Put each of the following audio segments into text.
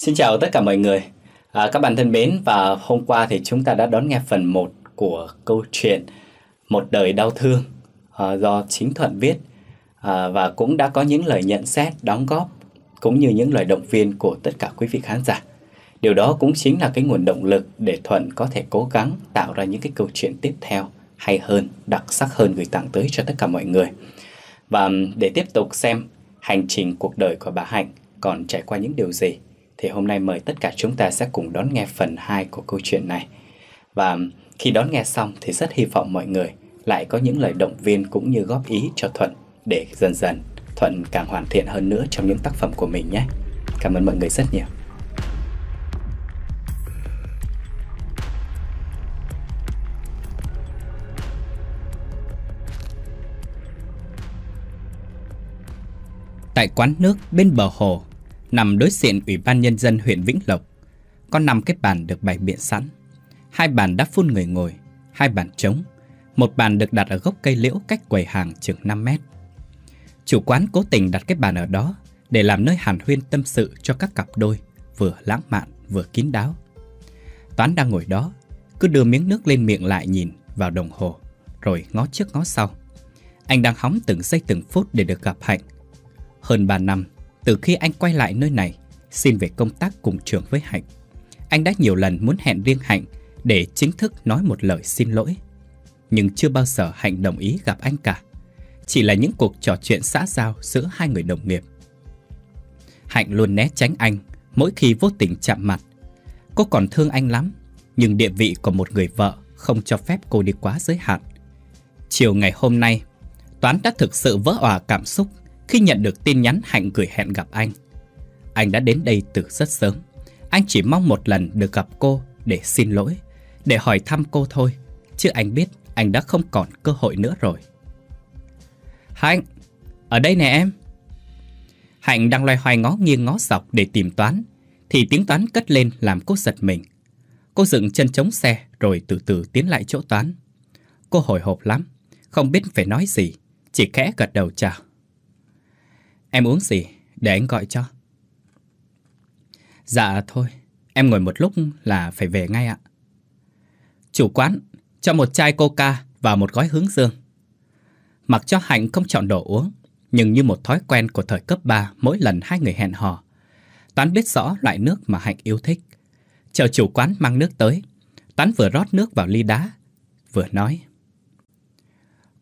Xin chào tất cả mọi người. À, các bạn thân mến và hôm qua thì chúng ta đã đón nghe phần 1 của câu chuyện Một đời đau thương à, do chính Thuận viết à, và cũng đã có những lời nhận xét, đóng góp cũng như những lời động viên của tất cả quý vị khán giả. Điều đó cũng chính là cái nguồn động lực để Thuận có thể cố gắng tạo ra những cái câu chuyện tiếp theo hay hơn, đặc sắc hơn gửi tặng tới cho tất cả mọi người. Và để tiếp tục xem hành trình cuộc đời của bà Hạnh còn trải qua những điều gì thì hôm nay mời tất cả chúng ta sẽ cùng đón nghe phần 2 của câu chuyện này. Và khi đón nghe xong thì rất hy vọng mọi người lại có những lời động viên cũng như góp ý cho Thuận để dần dần Thuận càng hoàn thiện hơn nữa trong những tác phẩm của mình nhé. Cảm ơn mọi người rất nhiều. Tại quán nước bên bờ hồ nằm đối diện Ủy ban Nhân dân huyện Vĩnh Lộc. Có 5 cái bàn được bày biện sẵn. Hai bàn đã phun người ngồi, hai bàn trống. Một bàn được đặt ở gốc cây liễu cách quầy hàng chừng 5 mét. Chủ quán cố tình đặt cái bàn ở đó để làm nơi hàn huyên tâm sự cho các cặp đôi, vừa lãng mạn vừa kín đáo. Toán đang ngồi đó, cứ đưa miếng nước lên miệng lại nhìn vào đồng hồ, rồi ngó trước ngó sau. Anh đang hóng từng giây từng phút để được gặp Hạnh. Hơn 3 năm, từ khi anh quay lại nơi này, xin về công tác cùng trường với Hạnh, anh đã nhiều lần muốn hẹn riêng Hạnh để chính thức nói một lời xin lỗi. Nhưng chưa bao giờ Hạnh đồng ý gặp anh cả. Chỉ là những cuộc trò chuyện xã giao giữa hai người đồng nghiệp. Hạnh luôn né tránh anh mỗi khi vô tình chạm mặt. Cô còn thương anh lắm, nhưng địa vị của một người vợ không cho phép cô đi quá giới hạn. Chiều ngày hôm nay, Toán đã thực sự vỡ òa cảm xúc khi nhận được tin nhắn Hạnh gửi hẹn gặp anh. Anh đã đến đây từ rất sớm. Anh chỉ mong một lần được gặp cô để xin lỗi, để hỏi thăm cô thôi. Chứ anh biết anh đã không còn cơ hội nữa rồi. Hạnh, ở đây nè em. Hạnh đang loay hoay ngó nghiêng ngó dọc để tìm Toán, thì tiếng Toán cất lên làm cô giật mình. Cô dựng chân chống xe rồi từ từ tiến lại chỗ Toán. Cô hồi hộp lắm, không biết phải nói gì, chỉ khẽ gật đầu chào. Em uống gì? Để anh gọi cho. Dạ thôi, em ngồi một lúc là phải về ngay ạ. Chủ quán, cho một chai coca và một gói hướng dương. Mặc cho Hạnh không chọn đồ uống, nhưng như một thói quen của thời cấp 3 mỗi lần hai người hẹn hò. Toán biết rõ loại nước mà Hạnh yêu thích. Chờ chủ quán mang nước tới, Toán vừa rót nước vào ly đá, vừa nói.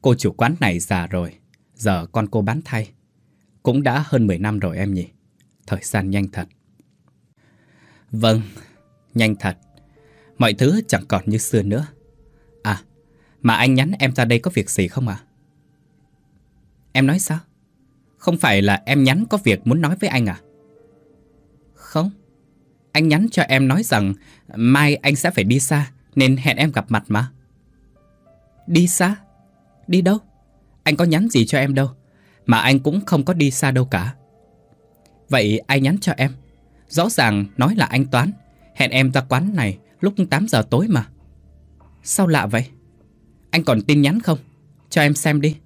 Cô chủ quán này già rồi, giờ con cô bán thay. Cũng đã hơn 10 năm rồi em nhỉ Thời gian nhanh thật Vâng, nhanh thật Mọi thứ chẳng còn như xưa nữa À, mà anh nhắn em ra đây có việc gì không à? Em nói sao? Không phải là em nhắn có việc muốn nói với anh à? Không Anh nhắn cho em nói rằng Mai anh sẽ phải đi xa Nên hẹn em gặp mặt mà Đi xa? Đi đâu? Anh có nhắn gì cho em đâu mà anh cũng không có đi xa đâu cả Vậy ai nhắn cho em Rõ ràng nói là anh Toán Hẹn em ra quán này lúc 8 giờ tối mà Sao lạ vậy Anh còn tin nhắn không Cho em xem đi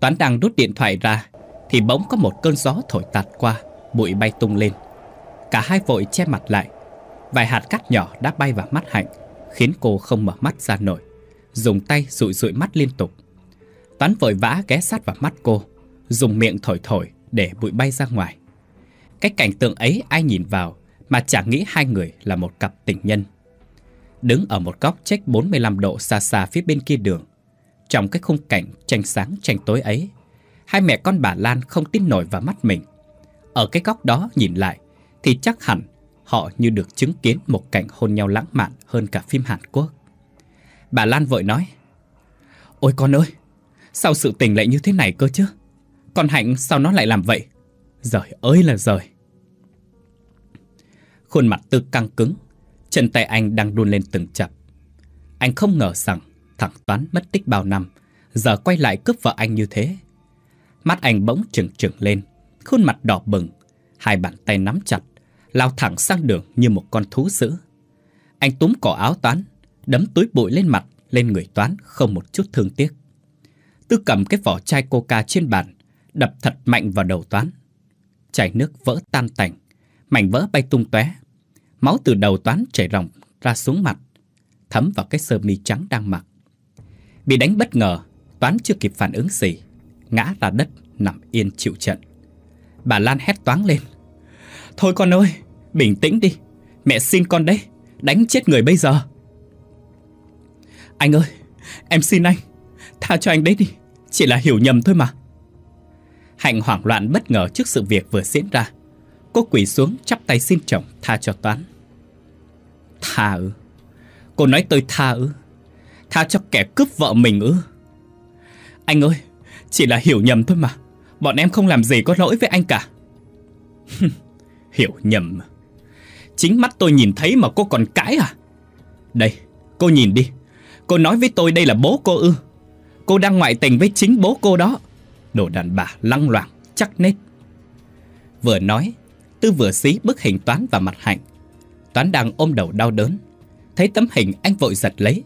Toán đang rút điện thoại ra Thì bỗng có một cơn gió thổi tạt qua Bụi bay tung lên Cả hai vội che mặt lại Vài hạt cát nhỏ đã bay vào mắt Hạnh Khiến cô không mở mắt ra nổi Dùng tay rụi rụi mắt liên tục Toán vội vã ghé sát vào mắt cô, dùng miệng thổi thổi để bụi bay ra ngoài. Cái cảnh tượng ấy ai nhìn vào mà chẳng nghĩ hai người là một cặp tình nhân. Đứng ở một góc trách 45 độ xa xa phía bên kia đường, trong cái khung cảnh tranh sáng tranh tối ấy, hai mẹ con bà Lan không tin nổi vào mắt mình. Ở cái góc đó nhìn lại thì chắc hẳn họ như được chứng kiến một cảnh hôn nhau lãng mạn hơn cả phim Hàn Quốc. Bà Lan vội nói, Ôi con ơi, Sao sự tình lại như thế này cơ chứ? Còn Hạnh sao nó lại làm vậy? Giời ơi là giời! Khuôn mặt tư căng cứng, chân tay anh đang đun lên từng chập. Anh không ngờ rằng thằng Toán mất tích bao năm, giờ quay lại cướp vợ anh như thế. Mắt anh bỗng trừng trừng lên, khuôn mặt đỏ bừng, hai bàn tay nắm chặt, lao thẳng sang đường như một con thú dữ. Anh túm cổ áo Toán, đấm túi bụi lên mặt, lên người Toán không một chút thương tiếc. Tư cầm cái vỏ chai coca trên bàn, đập thật mạnh vào đầu Toán. Chảy nước vỡ tan tành, mảnh vỡ bay tung tóe. Máu từ đầu Toán chảy ròng ra xuống mặt, thấm vào cái sơ mi trắng đang mặc. Bị đánh bất ngờ, Toán chưa kịp phản ứng gì, ngã ra đất nằm yên chịu trận. Bà Lan hét Toán lên. Thôi con ơi, bình tĩnh đi, mẹ xin con đấy, đánh chết người bây giờ. Anh ơi, em xin anh, Tha cho anh đấy đi Chỉ là hiểu nhầm thôi mà Hạnh hoảng loạn bất ngờ trước sự việc vừa diễn ra Cô quỳ xuống chắp tay xin chồng tha cho Toán Tha ư Cô nói tôi tha ư Tha cho kẻ cướp vợ mình ư Anh ơi Chỉ là hiểu nhầm thôi mà Bọn em không làm gì có lỗi với anh cả Hiểu nhầm Chính mắt tôi nhìn thấy mà cô còn cãi à Đây cô nhìn đi Cô nói với tôi đây là bố cô ư Cô đang ngoại tình với chính bố cô đó Đồ đàn bà lăng loạn chắc nết Vừa nói Tư vừa xí bức hình Toán vào mặt Hạnh Toán đang ôm đầu đau đớn Thấy tấm hình anh vội giật lấy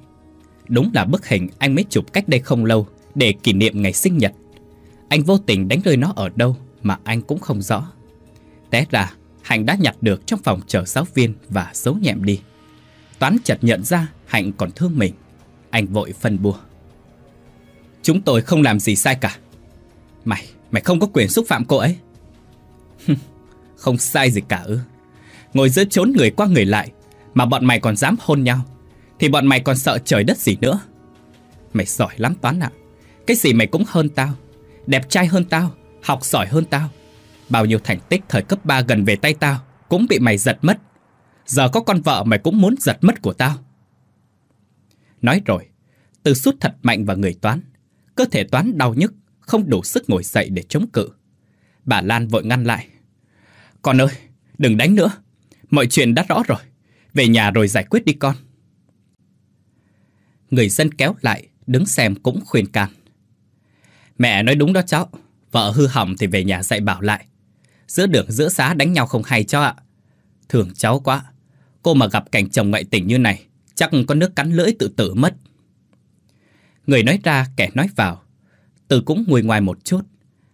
Đúng là bức hình anh mới chụp cách đây không lâu Để kỷ niệm ngày sinh nhật Anh vô tình đánh rơi nó ở đâu Mà anh cũng không rõ Té ra Hạnh đã nhặt được trong phòng chờ giáo viên Và giấu nhẹm đi Toán chợt nhận ra Hạnh còn thương mình Anh vội phân bua Chúng tôi không làm gì sai cả Mày, mày không có quyền xúc phạm cô ấy Không sai gì cả ư Ngồi giữa trốn người qua người lại Mà bọn mày còn dám hôn nhau Thì bọn mày còn sợ trời đất gì nữa Mày giỏi lắm Toán ạ Cái gì mày cũng hơn tao Đẹp trai hơn tao, học giỏi hơn tao Bao nhiêu thành tích thời cấp 3 gần về tay tao Cũng bị mày giật mất Giờ có con vợ mày cũng muốn giật mất của tao Nói rồi Từ sút thật mạnh vào người Toán Cơ thể Toán đau nhức, không đủ sức ngồi dậy để chống cự. Bà Lan vội ngăn lại. Con ơi, đừng đánh nữa. Mọi chuyện đã rõ rồi. Về nhà rồi giải quyết đi con. Người dân kéo lại, đứng xem cũng khuyên can. Mẹ nói đúng đó cháu. Vợ hư hỏng thì về nhà dạy bảo lại. Giữa đường giữa xá đánh nhau không hay cho ạ. Thường cháu quá. Cô mà gặp cảnh chồng ngoại tình như này, chắc có nước cắn lưỡi tự tử mất. Người nói ra kẻ nói vào. Từ cũng ngồi ngoài một chút.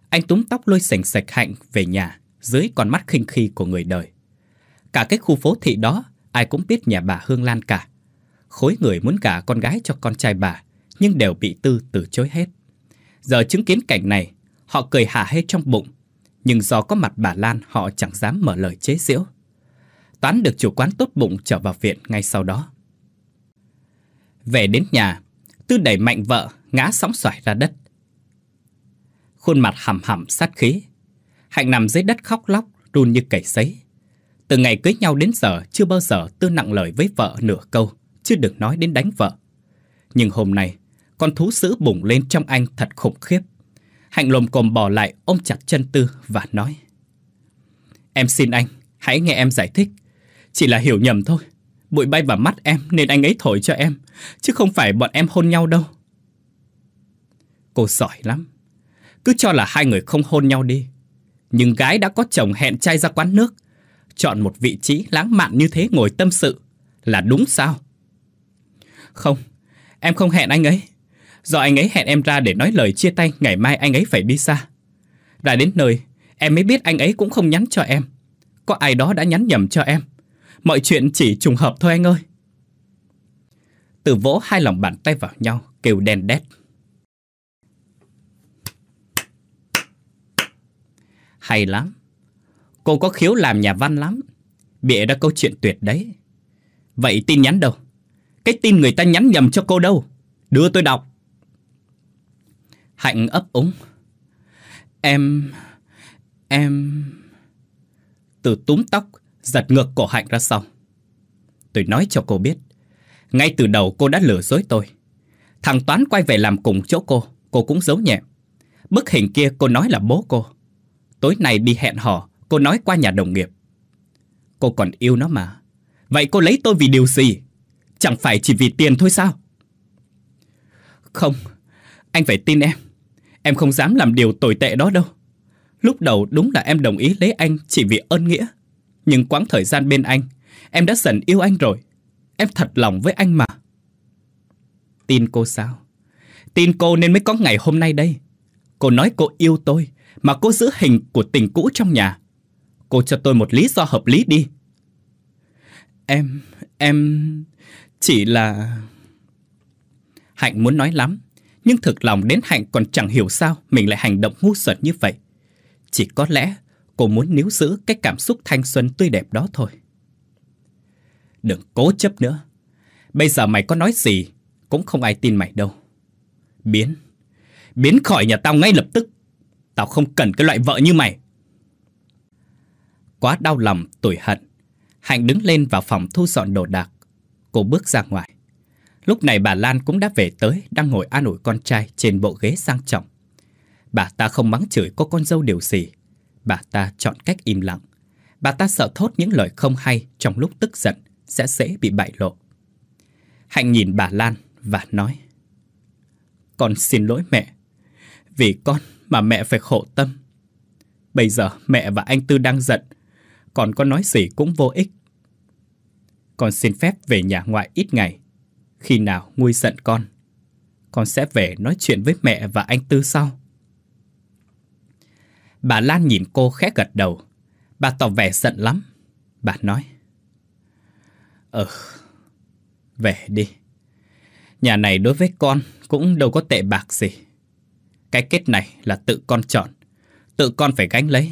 Anh túm tóc lôi sành sạch hạnh về nhà dưới con mắt khinh khi của người đời. Cả cái khu phố thị đó ai cũng biết nhà bà Hương Lan cả. Khối người muốn cả con gái cho con trai bà nhưng đều bị Tư từ chối hết. Giờ chứng kiến cảnh này họ cười hả hê trong bụng nhưng do có mặt bà Lan họ chẳng dám mở lời chế giễu. Toán được chủ quán tốt bụng trở vào viện ngay sau đó. Về đến nhà, Tư đẩy mạnh vợ, ngã sóng xoài ra đất. Khuôn mặt hầm hầm sát khí. Hạnh nằm dưới đất khóc lóc, run như cầy sấy. Từ ngày cưới nhau đến giờ, chưa bao giờ Tư nặng lời với vợ nửa câu, chưa được nói đến đánh vợ. Nhưng hôm nay, con thú sữ bùng lên trong anh thật khủng khiếp. Hạnh lồm cồm bỏ lại, ôm chặt chân Tư và nói. Em xin anh, hãy nghe em giải thích. Chỉ là hiểu nhầm thôi. Bụi bay vào mắt em nên anh ấy thổi cho em. Chứ không phải bọn em hôn nhau đâu Cô giỏi lắm Cứ cho là hai người không hôn nhau đi Nhưng gái đã có chồng hẹn trai ra quán nước Chọn một vị trí lãng mạn như thế ngồi tâm sự Là đúng sao Không Em không hẹn anh ấy Do anh ấy hẹn em ra để nói lời chia tay Ngày mai anh ấy phải đi xa Ra đến nơi Em mới biết anh ấy cũng không nhắn cho em Có ai đó đã nhắn nhầm cho em Mọi chuyện chỉ trùng hợp thôi anh ơi Tử vỗ hai lòng bàn tay vào nhau, kêu đen đét. Hay lắm. Cô có khiếu làm nhà văn lắm. Bịa ra câu chuyện tuyệt đấy. Vậy tin nhắn đâu? Cái tin người ta nhắn nhầm cho cô đâu? Đưa tôi đọc. Hạnh ấp úng. Em... em... Từ túm tóc, giật ngược cổ Hạnh ra sau. Tôi nói cho cô biết. Ngay từ đầu cô đã lừa dối tôi. Thằng Toán quay về làm cùng chỗ cô, cô cũng giấu nhẹm. Bức hình kia cô nói là bố cô. Tối nay đi hẹn hò, cô nói qua nhà đồng nghiệp. Cô còn yêu nó mà. Vậy cô lấy tôi vì điều gì? Chẳng phải chỉ vì tiền thôi sao? Không, anh phải tin em. Em không dám làm điều tồi tệ đó đâu. Lúc đầu đúng là em đồng ý lấy anh chỉ vì ơn nghĩa. Nhưng quãng thời gian bên anh, em đã dần yêu anh rồi. Em thật lòng với anh mà Tin cô sao Tin cô nên mới có ngày hôm nay đây Cô nói cô yêu tôi Mà cô giữ hình của tình cũ trong nhà Cô cho tôi một lý do hợp lý đi Em, em Chỉ là Hạnh muốn nói lắm Nhưng thực lòng đến Hạnh còn chẳng hiểu sao Mình lại hành động ngu xuẩn như vậy Chỉ có lẽ cô muốn níu giữ Cái cảm xúc thanh xuân tươi đẹp đó thôi Đừng cố chấp nữa. Bây giờ mày có nói gì cũng không ai tin mày đâu. Biến. Biến khỏi nhà tao ngay lập tức. Tao không cần cái loại vợ như mày. Quá đau lòng, tủi hận. Hạnh đứng lên vào phòng thu dọn đồ đạc. Cô bước ra ngoài. Lúc này bà Lan cũng đã về tới, đang ngồi an ủi con trai trên bộ ghế sang trọng. Bà ta không mắng chửi cô con dâu điều gì. Bà ta chọn cách im lặng. Bà ta sợ thốt những lời không hay trong lúc tức giận sẽ dễ bị bại lộ. Hạnh nhìn bà Lan và nói Con xin lỗi mẹ Vì con mà mẹ phải khổ tâm Bây giờ mẹ và anh Tư đang giận Còn con nói gì cũng vô ích Con xin phép về nhà ngoại ít ngày Khi nào nguôi giận con Con sẽ về nói chuyện với mẹ và anh Tư sau Bà Lan nhìn cô khẽ gật đầu Bà tỏ vẻ giận lắm Bà nói Ờ, về đi. Nhà này đối với con cũng đâu có tệ bạc gì. Cái kết này là tự con chọn, tự con phải gánh lấy.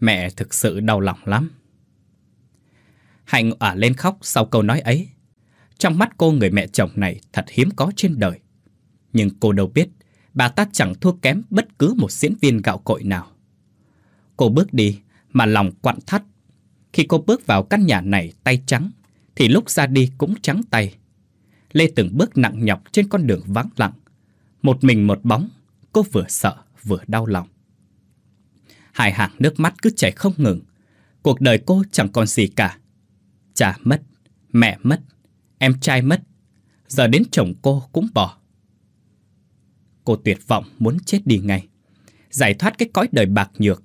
Mẹ thực sự đau lòng lắm. Hạnh ả lên khóc sau câu nói ấy. Trong mắt cô người mẹ chồng này thật hiếm có trên đời. Nhưng cô đâu biết, bà ta chẳng thua kém bất cứ một diễn viên gạo cội nào. Cô bước đi mà lòng quặn thắt khi cô bước vào căn nhà này tay trắng, thì lúc ra đi cũng trắng tay. Lê từng bước nặng nhọc trên con đường vắng lặng. Một mình một bóng, cô vừa sợ vừa đau lòng. Hai hàng nước mắt cứ chảy không ngừng. Cuộc đời cô chẳng còn gì cả. Cha mất, mẹ mất, em trai mất. Giờ đến chồng cô cũng bỏ. Cô tuyệt vọng muốn chết đi ngay. Giải thoát cái cõi đời bạc nhược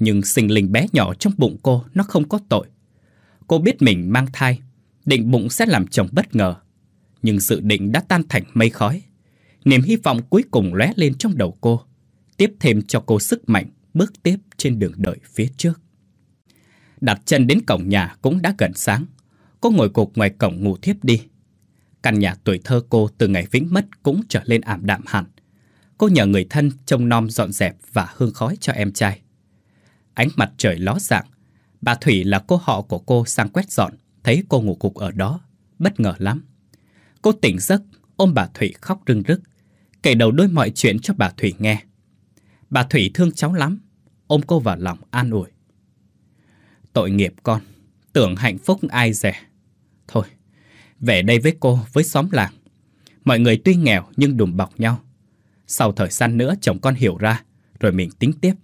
nhưng sinh linh bé nhỏ trong bụng cô nó không có tội. Cô biết mình mang thai, định bụng sẽ làm chồng bất ngờ. Nhưng dự định đã tan thành mây khói. Niềm hy vọng cuối cùng lóe lên trong đầu cô, tiếp thêm cho cô sức mạnh bước tiếp trên đường đời phía trước. Đặt chân đến cổng nhà cũng đã gần sáng. Cô ngồi cục ngoài cổng ngủ thiếp đi. Căn nhà tuổi thơ cô từ ngày vĩnh mất cũng trở lên ảm đạm hẳn. Cô nhờ người thân trông nom dọn dẹp và hương khói cho em trai ánh mặt trời ló dạng. Bà Thủy là cô họ của cô sang quét dọn, thấy cô ngủ cục ở đó, bất ngờ lắm. Cô tỉnh giấc, ôm bà Thủy khóc rưng rức, kể đầu đôi mọi chuyện cho bà Thủy nghe. Bà Thủy thương cháu lắm, ôm cô vào lòng an ủi. Tội nghiệp con, tưởng hạnh phúc ai rẻ. Thôi, về đây với cô, với xóm làng. Mọi người tuy nghèo nhưng đùm bọc nhau. Sau thời gian nữa chồng con hiểu ra, rồi mình tính tiếp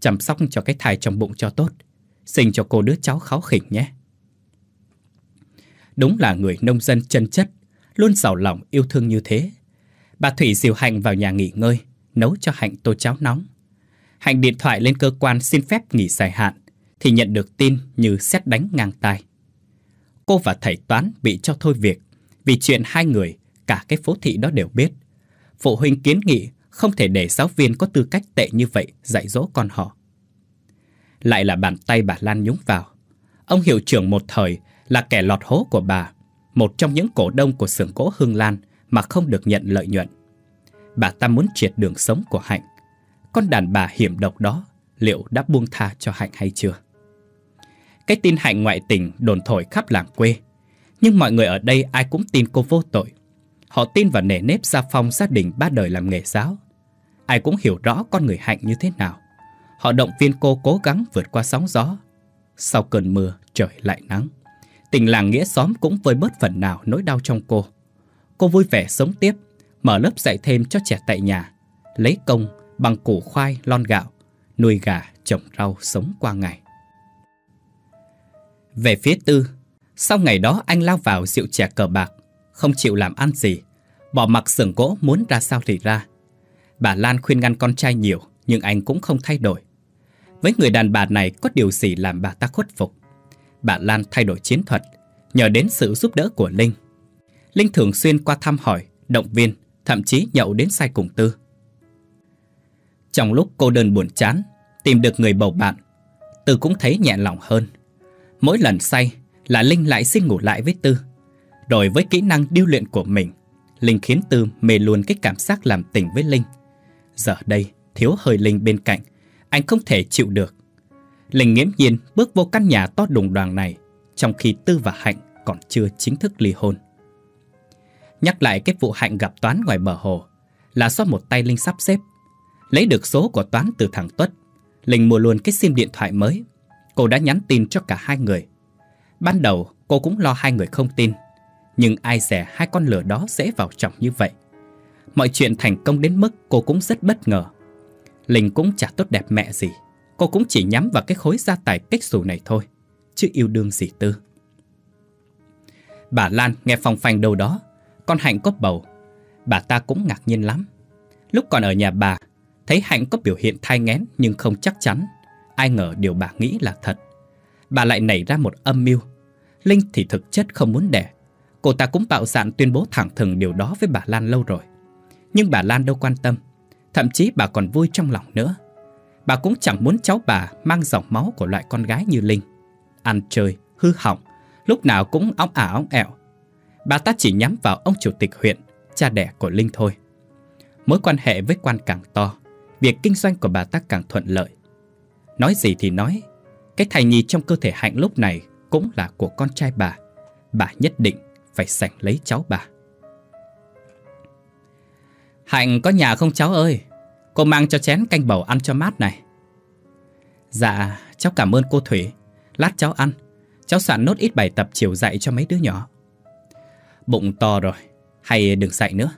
chăm sóc cho cái thai trong bụng cho tốt, sinh cho cô đứa cháu kháu khỉnh nhé. Đúng là người nông dân chân chất, luôn giàu lòng yêu thương như thế. Bà Thủy dìu Hạnh vào nhà nghỉ ngơi, nấu cho Hạnh tô cháo nóng. Hạnh điện thoại lên cơ quan xin phép nghỉ dài hạn, thì nhận được tin như xét đánh ngang tai. Cô và thầy Toán bị cho thôi việc, vì chuyện hai người, cả cái phố thị đó đều biết. Phụ huynh kiến nghị không thể để giáo viên có tư cách tệ như vậy dạy dỗ con họ. Lại là bàn tay bà Lan nhúng vào. Ông hiệu trưởng một thời là kẻ lọt hố của bà, một trong những cổ đông của xưởng gỗ Hương Lan mà không được nhận lợi nhuận. Bà ta muốn triệt đường sống của Hạnh. Con đàn bà hiểm độc đó liệu đã buông tha cho Hạnh hay chưa? Cái tin Hạnh ngoại tình đồn thổi khắp làng quê. Nhưng mọi người ở đây ai cũng tin cô vô tội. Họ tin vào nể nếp gia phong gia đình ba đời làm nghề giáo ai cũng hiểu rõ con người Hạnh như thế nào. Họ động viên cô cố gắng vượt qua sóng gió. Sau cơn mưa, trời lại nắng. Tình làng nghĩa xóm cũng vơi bớt phần nào nỗi đau trong cô. Cô vui vẻ sống tiếp, mở lớp dạy thêm cho trẻ tại nhà, lấy công bằng củ khoai, lon gạo, nuôi gà, trồng rau sống qua ngày. Về phía Tư, sau ngày đó anh lao vào rượu chè cờ bạc, không chịu làm ăn gì, bỏ mặc xưởng gỗ muốn ra sao thì ra. Bà Lan khuyên ngăn con trai nhiều nhưng anh cũng không thay đổi. Với người đàn bà này có điều gì làm bà ta khuất phục. Bà Lan thay đổi chiến thuật nhờ đến sự giúp đỡ của Linh. Linh thường xuyên qua thăm hỏi, động viên, thậm chí nhậu đến say cùng tư. Trong lúc cô đơn buồn chán, tìm được người bầu bạn, Tư cũng thấy nhẹ lòng hơn. Mỗi lần say là Linh lại xin ngủ lại với Tư. Rồi với kỹ năng điêu luyện của mình, Linh khiến Tư mê luôn cái cảm giác làm tình với Linh Giờ đây, thiếu hơi Linh bên cạnh, anh không thể chịu được. Linh nghiễm nhiên bước vô căn nhà to đùng đoàn này, trong khi Tư và Hạnh còn chưa chính thức ly hôn. Nhắc lại cái vụ Hạnh gặp Toán ngoài bờ hồ, là do một tay Linh sắp xếp. Lấy được số của Toán từ thằng Tuất, Linh mua luôn cái sim điện thoại mới. Cô đã nhắn tin cho cả hai người. Ban đầu cô cũng lo hai người không tin, nhưng ai dè hai con lửa đó dễ vào trọng như vậy. Mọi chuyện thành công đến mức cô cũng rất bất ngờ Linh cũng chả tốt đẹp mẹ gì Cô cũng chỉ nhắm vào cái khối gia tài cách xù này thôi Chứ yêu đương gì tư Bà Lan nghe phòng phanh đâu đó Con Hạnh có bầu Bà ta cũng ngạc nhiên lắm Lúc còn ở nhà bà Thấy Hạnh có biểu hiện thai nghén nhưng không chắc chắn Ai ngờ điều bà nghĩ là thật Bà lại nảy ra một âm mưu Linh thì thực chất không muốn đẻ Cô ta cũng bạo dạn tuyên bố thẳng thừng điều đó với bà Lan lâu rồi nhưng bà Lan đâu quan tâm Thậm chí bà còn vui trong lòng nữa Bà cũng chẳng muốn cháu bà mang dòng máu của loại con gái như Linh Ăn chơi, hư hỏng Lúc nào cũng óng ả óng ẹo Bà ta chỉ nhắm vào ông chủ tịch huyện Cha đẻ của Linh thôi Mối quan hệ với quan càng to Việc kinh doanh của bà ta càng thuận lợi Nói gì thì nói Cái thai nhi trong cơ thể Hạnh lúc này Cũng là của con trai bà Bà nhất định phải sành lấy cháu bà Hạnh có nhà không cháu ơi? Cô mang cho chén canh bầu ăn cho mát này. Dạ, cháu cảm ơn cô Thủy. Lát cháu ăn. Cháu soạn nốt ít bài tập chiều dạy cho mấy đứa nhỏ. Bụng to rồi, hay đừng dạy nữa.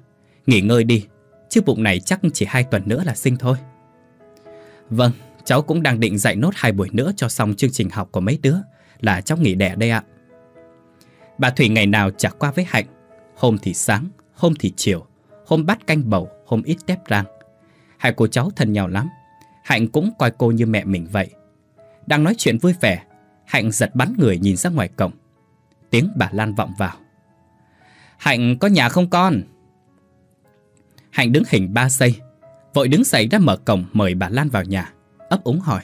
Nghỉ ngơi đi, chứ bụng này chắc chỉ hai tuần nữa là sinh thôi. Vâng, cháu cũng đang định dạy nốt hai buổi nữa cho xong chương trình học của mấy đứa, là cháu nghỉ đẻ đây ạ. Bà Thủy ngày nào chả qua với Hạnh, hôm thì sáng, hôm thì chiều, Hôm bát canh bầu, hôm ít tép rang Hai cô cháu thân nhau lắm Hạnh cũng coi cô như mẹ mình vậy Đang nói chuyện vui vẻ Hạnh giật bắn người nhìn ra ngoài cổng Tiếng bà Lan vọng vào Hạnh có nhà không con? Hạnh đứng hình ba giây Vội đứng dậy ra mở cổng mời bà Lan vào nhà Ấp úng hỏi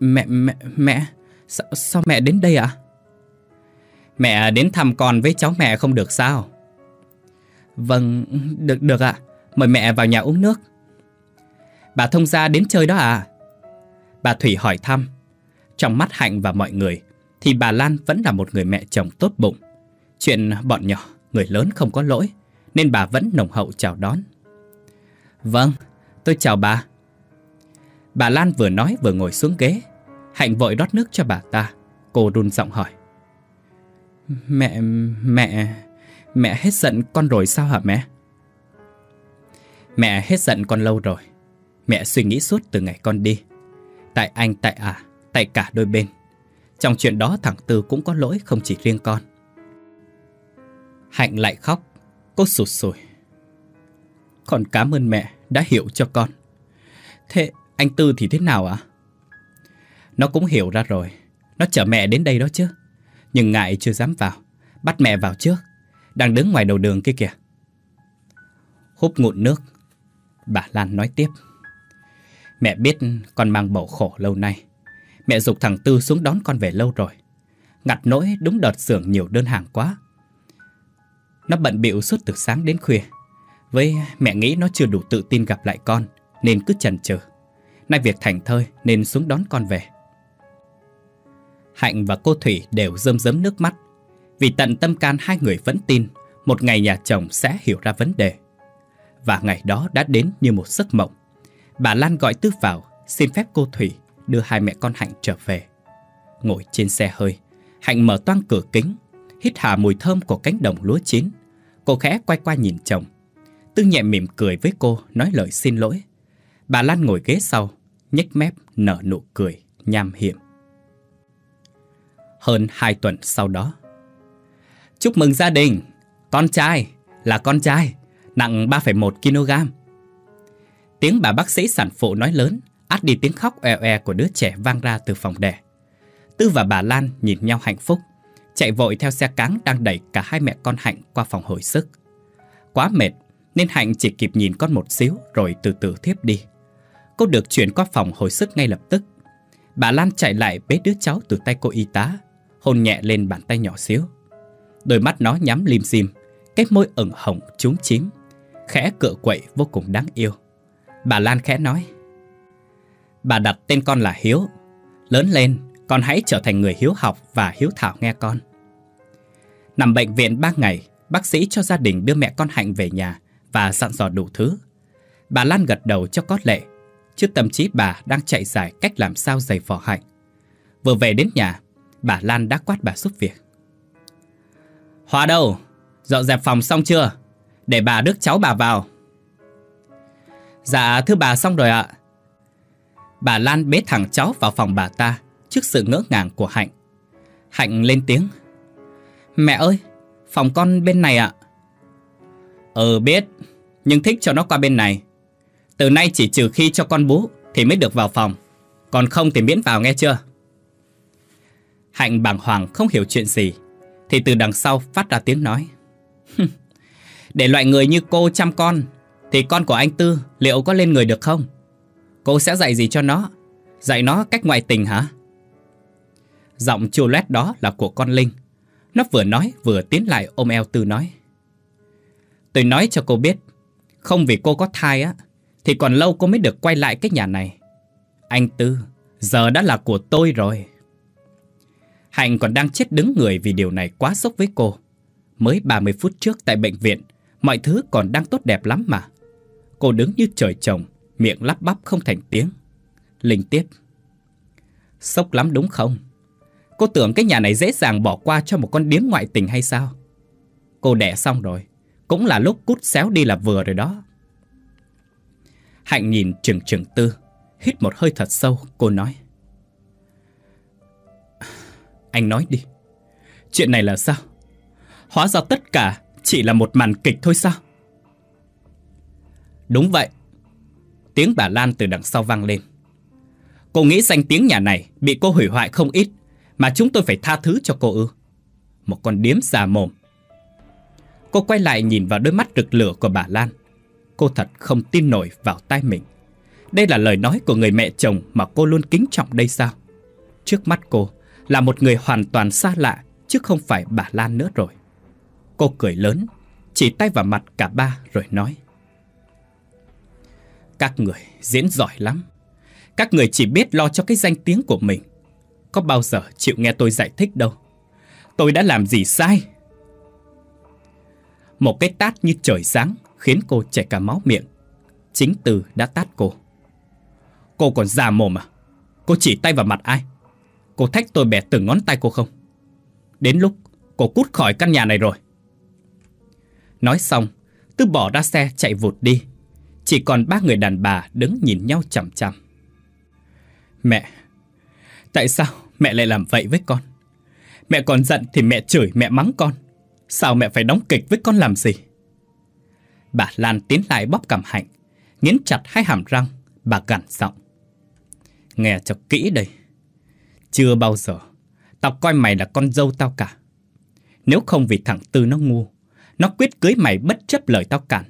Mẹ, mẹ, mẹ Sao, sao mẹ đến đây ạ? Mẹ đến thăm con với cháu mẹ không được sao? Vâng, được được ạ. Mời mẹ vào nhà uống nước. Bà thông gia đến chơi đó à? Bà Thủy hỏi thăm. Trong mắt Hạnh và mọi người thì bà Lan vẫn là một người mẹ chồng tốt bụng. Chuyện bọn nhỏ, người lớn không có lỗi nên bà vẫn nồng hậu chào đón. Vâng, tôi chào bà. Bà Lan vừa nói vừa ngồi xuống ghế. Hạnh vội rót nước cho bà ta. Cô đun giọng hỏi. Mẹ, mẹ... Mẹ hết giận con rồi sao hả mẹ? Mẹ hết giận con lâu rồi. Mẹ suy nghĩ suốt từ ngày con đi. Tại anh, tại à, tại cả đôi bên. Trong chuyện đó thằng Tư cũng có lỗi không chỉ riêng con. Hạnh lại khóc, cô sụt sùi. Con cảm ơn mẹ đã hiểu cho con. Thế anh Tư thì thế nào ạ? Nó cũng hiểu ra rồi. Nó chở mẹ đến đây đó chứ. Nhưng ngại chưa dám vào. Bắt mẹ vào trước. Đang đứng ngoài đầu đường kia kìa Húp ngụn nước Bà Lan nói tiếp Mẹ biết con mang bầu khổ lâu nay Mẹ dục thằng Tư xuống đón con về lâu rồi Ngặt nỗi đúng đợt xưởng nhiều đơn hàng quá Nó bận bịu suốt từ sáng đến khuya Với mẹ nghĩ nó chưa đủ tự tin gặp lại con Nên cứ chần chừ Nay việc thành thơi nên xuống đón con về Hạnh và cô Thủy đều rơm rớm nước mắt vì tận tâm can hai người vẫn tin Một ngày nhà chồng sẽ hiểu ra vấn đề Và ngày đó đã đến như một giấc mộng Bà Lan gọi Tư vào Xin phép cô Thủy đưa hai mẹ con Hạnh trở về Ngồi trên xe hơi Hạnh mở toang cửa kính Hít hà mùi thơm của cánh đồng lúa chín Cô khẽ quay qua nhìn chồng Tư nhẹ mỉm cười với cô Nói lời xin lỗi Bà Lan ngồi ghế sau nhếch mép nở nụ cười nham hiểm. Hơn hai tuần sau đó, Chúc mừng gia đình, con trai là con trai, nặng 3,1 kg. Tiếng bà bác sĩ sản phụ nói lớn, át đi tiếng khóc oe oe của đứa trẻ vang ra từ phòng đẻ. Tư và bà Lan nhìn nhau hạnh phúc, chạy vội theo xe cáng đang đẩy cả hai mẹ con Hạnh qua phòng hồi sức. Quá mệt nên Hạnh chỉ kịp nhìn con một xíu rồi từ từ thiếp đi. Cô được chuyển qua phòng hồi sức ngay lập tức. Bà Lan chạy lại bế đứa cháu từ tay cô y tá, hôn nhẹ lên bàn tay nhỏ xíu. Đôi mắt nó nhắm lim dim Cái môi ửng hồng trúng chím Khẽ cựa quậy vô cùng đáng yêu Bà Lan khẽ nói Bà đặt tên con là Hiếu Lớn lên con hãy trở thành người hiếu học và hiếu thảo nghe con Nằm bệnh viện 3 ngày Bác sĩ cho gia đình đưa mẹ con Hạnh về nhà Và dặn dò đủ thứ Bà Lan gật đầu cho có lệ Trước tâm trí bà đang chạy dài cách làm sao giày vò Hạnh Vừa về đến nhà Bà Lan đã quát bà giúp việc Hòa đâu? Dọn dẹp phòng xong chưa? Để bà Đức cháu bà vào. Dạ thưa bà xong rồi ạ. Bà Lan bế thẳng cháu vào phòng bà ta trước sự ngỡ ngàng của Hạnh. Hạnh lên tiếng. Mẹ ơi, phòng con bên này ạ. Ừ biết, nhưng thích cho nó qua bên này. Từ nay chỉ trừ khi cho con bú thì mới được vào phòng. Còn không thì miễn vào nghe chưa? Hạnh bàng hoàng không hiểu chuyện gì thì từ đằng sau phát ra tiếng nói. Để loại người như cô chăm con, thì con của anh Tư liệu có lên người được không? Cô sẽ dạy gì cho nó? Dạy nó cách ngoại tình hả? Giọng chua lét đó là của con Linh. Nó vừa nói vừa tiến lại ôm eo Tư nói. Tôi nói cho cô biết, không vì cô có thai á, thì còn lâu cô mới được quay lại cái nhà này. Anh Tư, giờ đã là của tôi rồi. Hạnh còn đang chết đứng người vì điều này quá sốc với cô. Mới 30 phút trước tại bệnh viện, mọi thứ còn đang tốt đẹp lắm mà. Cô đứng như trời trồng, miệng lắp bắp không thành tiếng. Linh tiếp. Sốc lắm đúng không? Cô tưởng cái nhà này dễ dàng bỏ qua cho một con điếm ngoại tình hay sao? Cô đẻ xong rồi, cũng là lúc cút xéo đi là vừa rồi đó. Hạnh nhìn trừng trừng tư, hít một hơi thật sâu, cô nói. Anh nói đi Chuyện này là sao Hóa ra tất cả chỉ là một màn kịch thôi sao Đúng vậy Tiếng bà Lan từ đằng sau vang lên Cô nghĩ danh tiếng nhà này Bị cô hủy hoại không ít Mà chúng tôi phải tha thứ cho cô ư Một con điếm già mồm Cô quay lại nhìn vào đôi mắt rực lửa của bà Lan Cô thật không tin nổi vào tai mình Đây là lời nói của người mẹ chồng Mà cô luôn kính trọng đây sao Trước mắt cô là một người hoàn toàn xa lạ chứ không phải bà Lan nữa rồi. Cô cười lớn, chỉ tay vào mặt cả ba rồi nói. Các người diễn giỏi lắm. Các người chỉ biết lo cho cái danh tiếng của mình. Có bao giờ chịu nghe tôi giải thích đâu. Tôi đã làm gì sai? Một cái tát như trời sáng khiến cô chảy cả máu miệng. Chính Từ đã tát cô. Cô còn già mồm à? Cô chỉ tay vào mặt ai? Cô thách tôi bẻ từng ngón tay cô không Đến lúc cô cút khỏi căn nhà này rồi Nói xong Tư bỏ ra xe chạy vụt đi Chỉ còn ba người đàn bà đứng nhìn nhau chằm chằm Mẹ Tại sao mẹ lại làm vậy với con Mẹ còn giận thì mẹ chửi mẹ mắng con Sao mẹ phải đóng kịch với con làm gì Bà Lan tiến lại bóp cằm hạnh Nghiến chặt hai hàm răng Bà gằn giọng Nghe cho kỹ đây chưa bao giờ. Tao coi mày là con dâu tao cả. Nếu không vì thằng Tư nó ngu, nó quyết cưới mày bất chấp lời tao cản,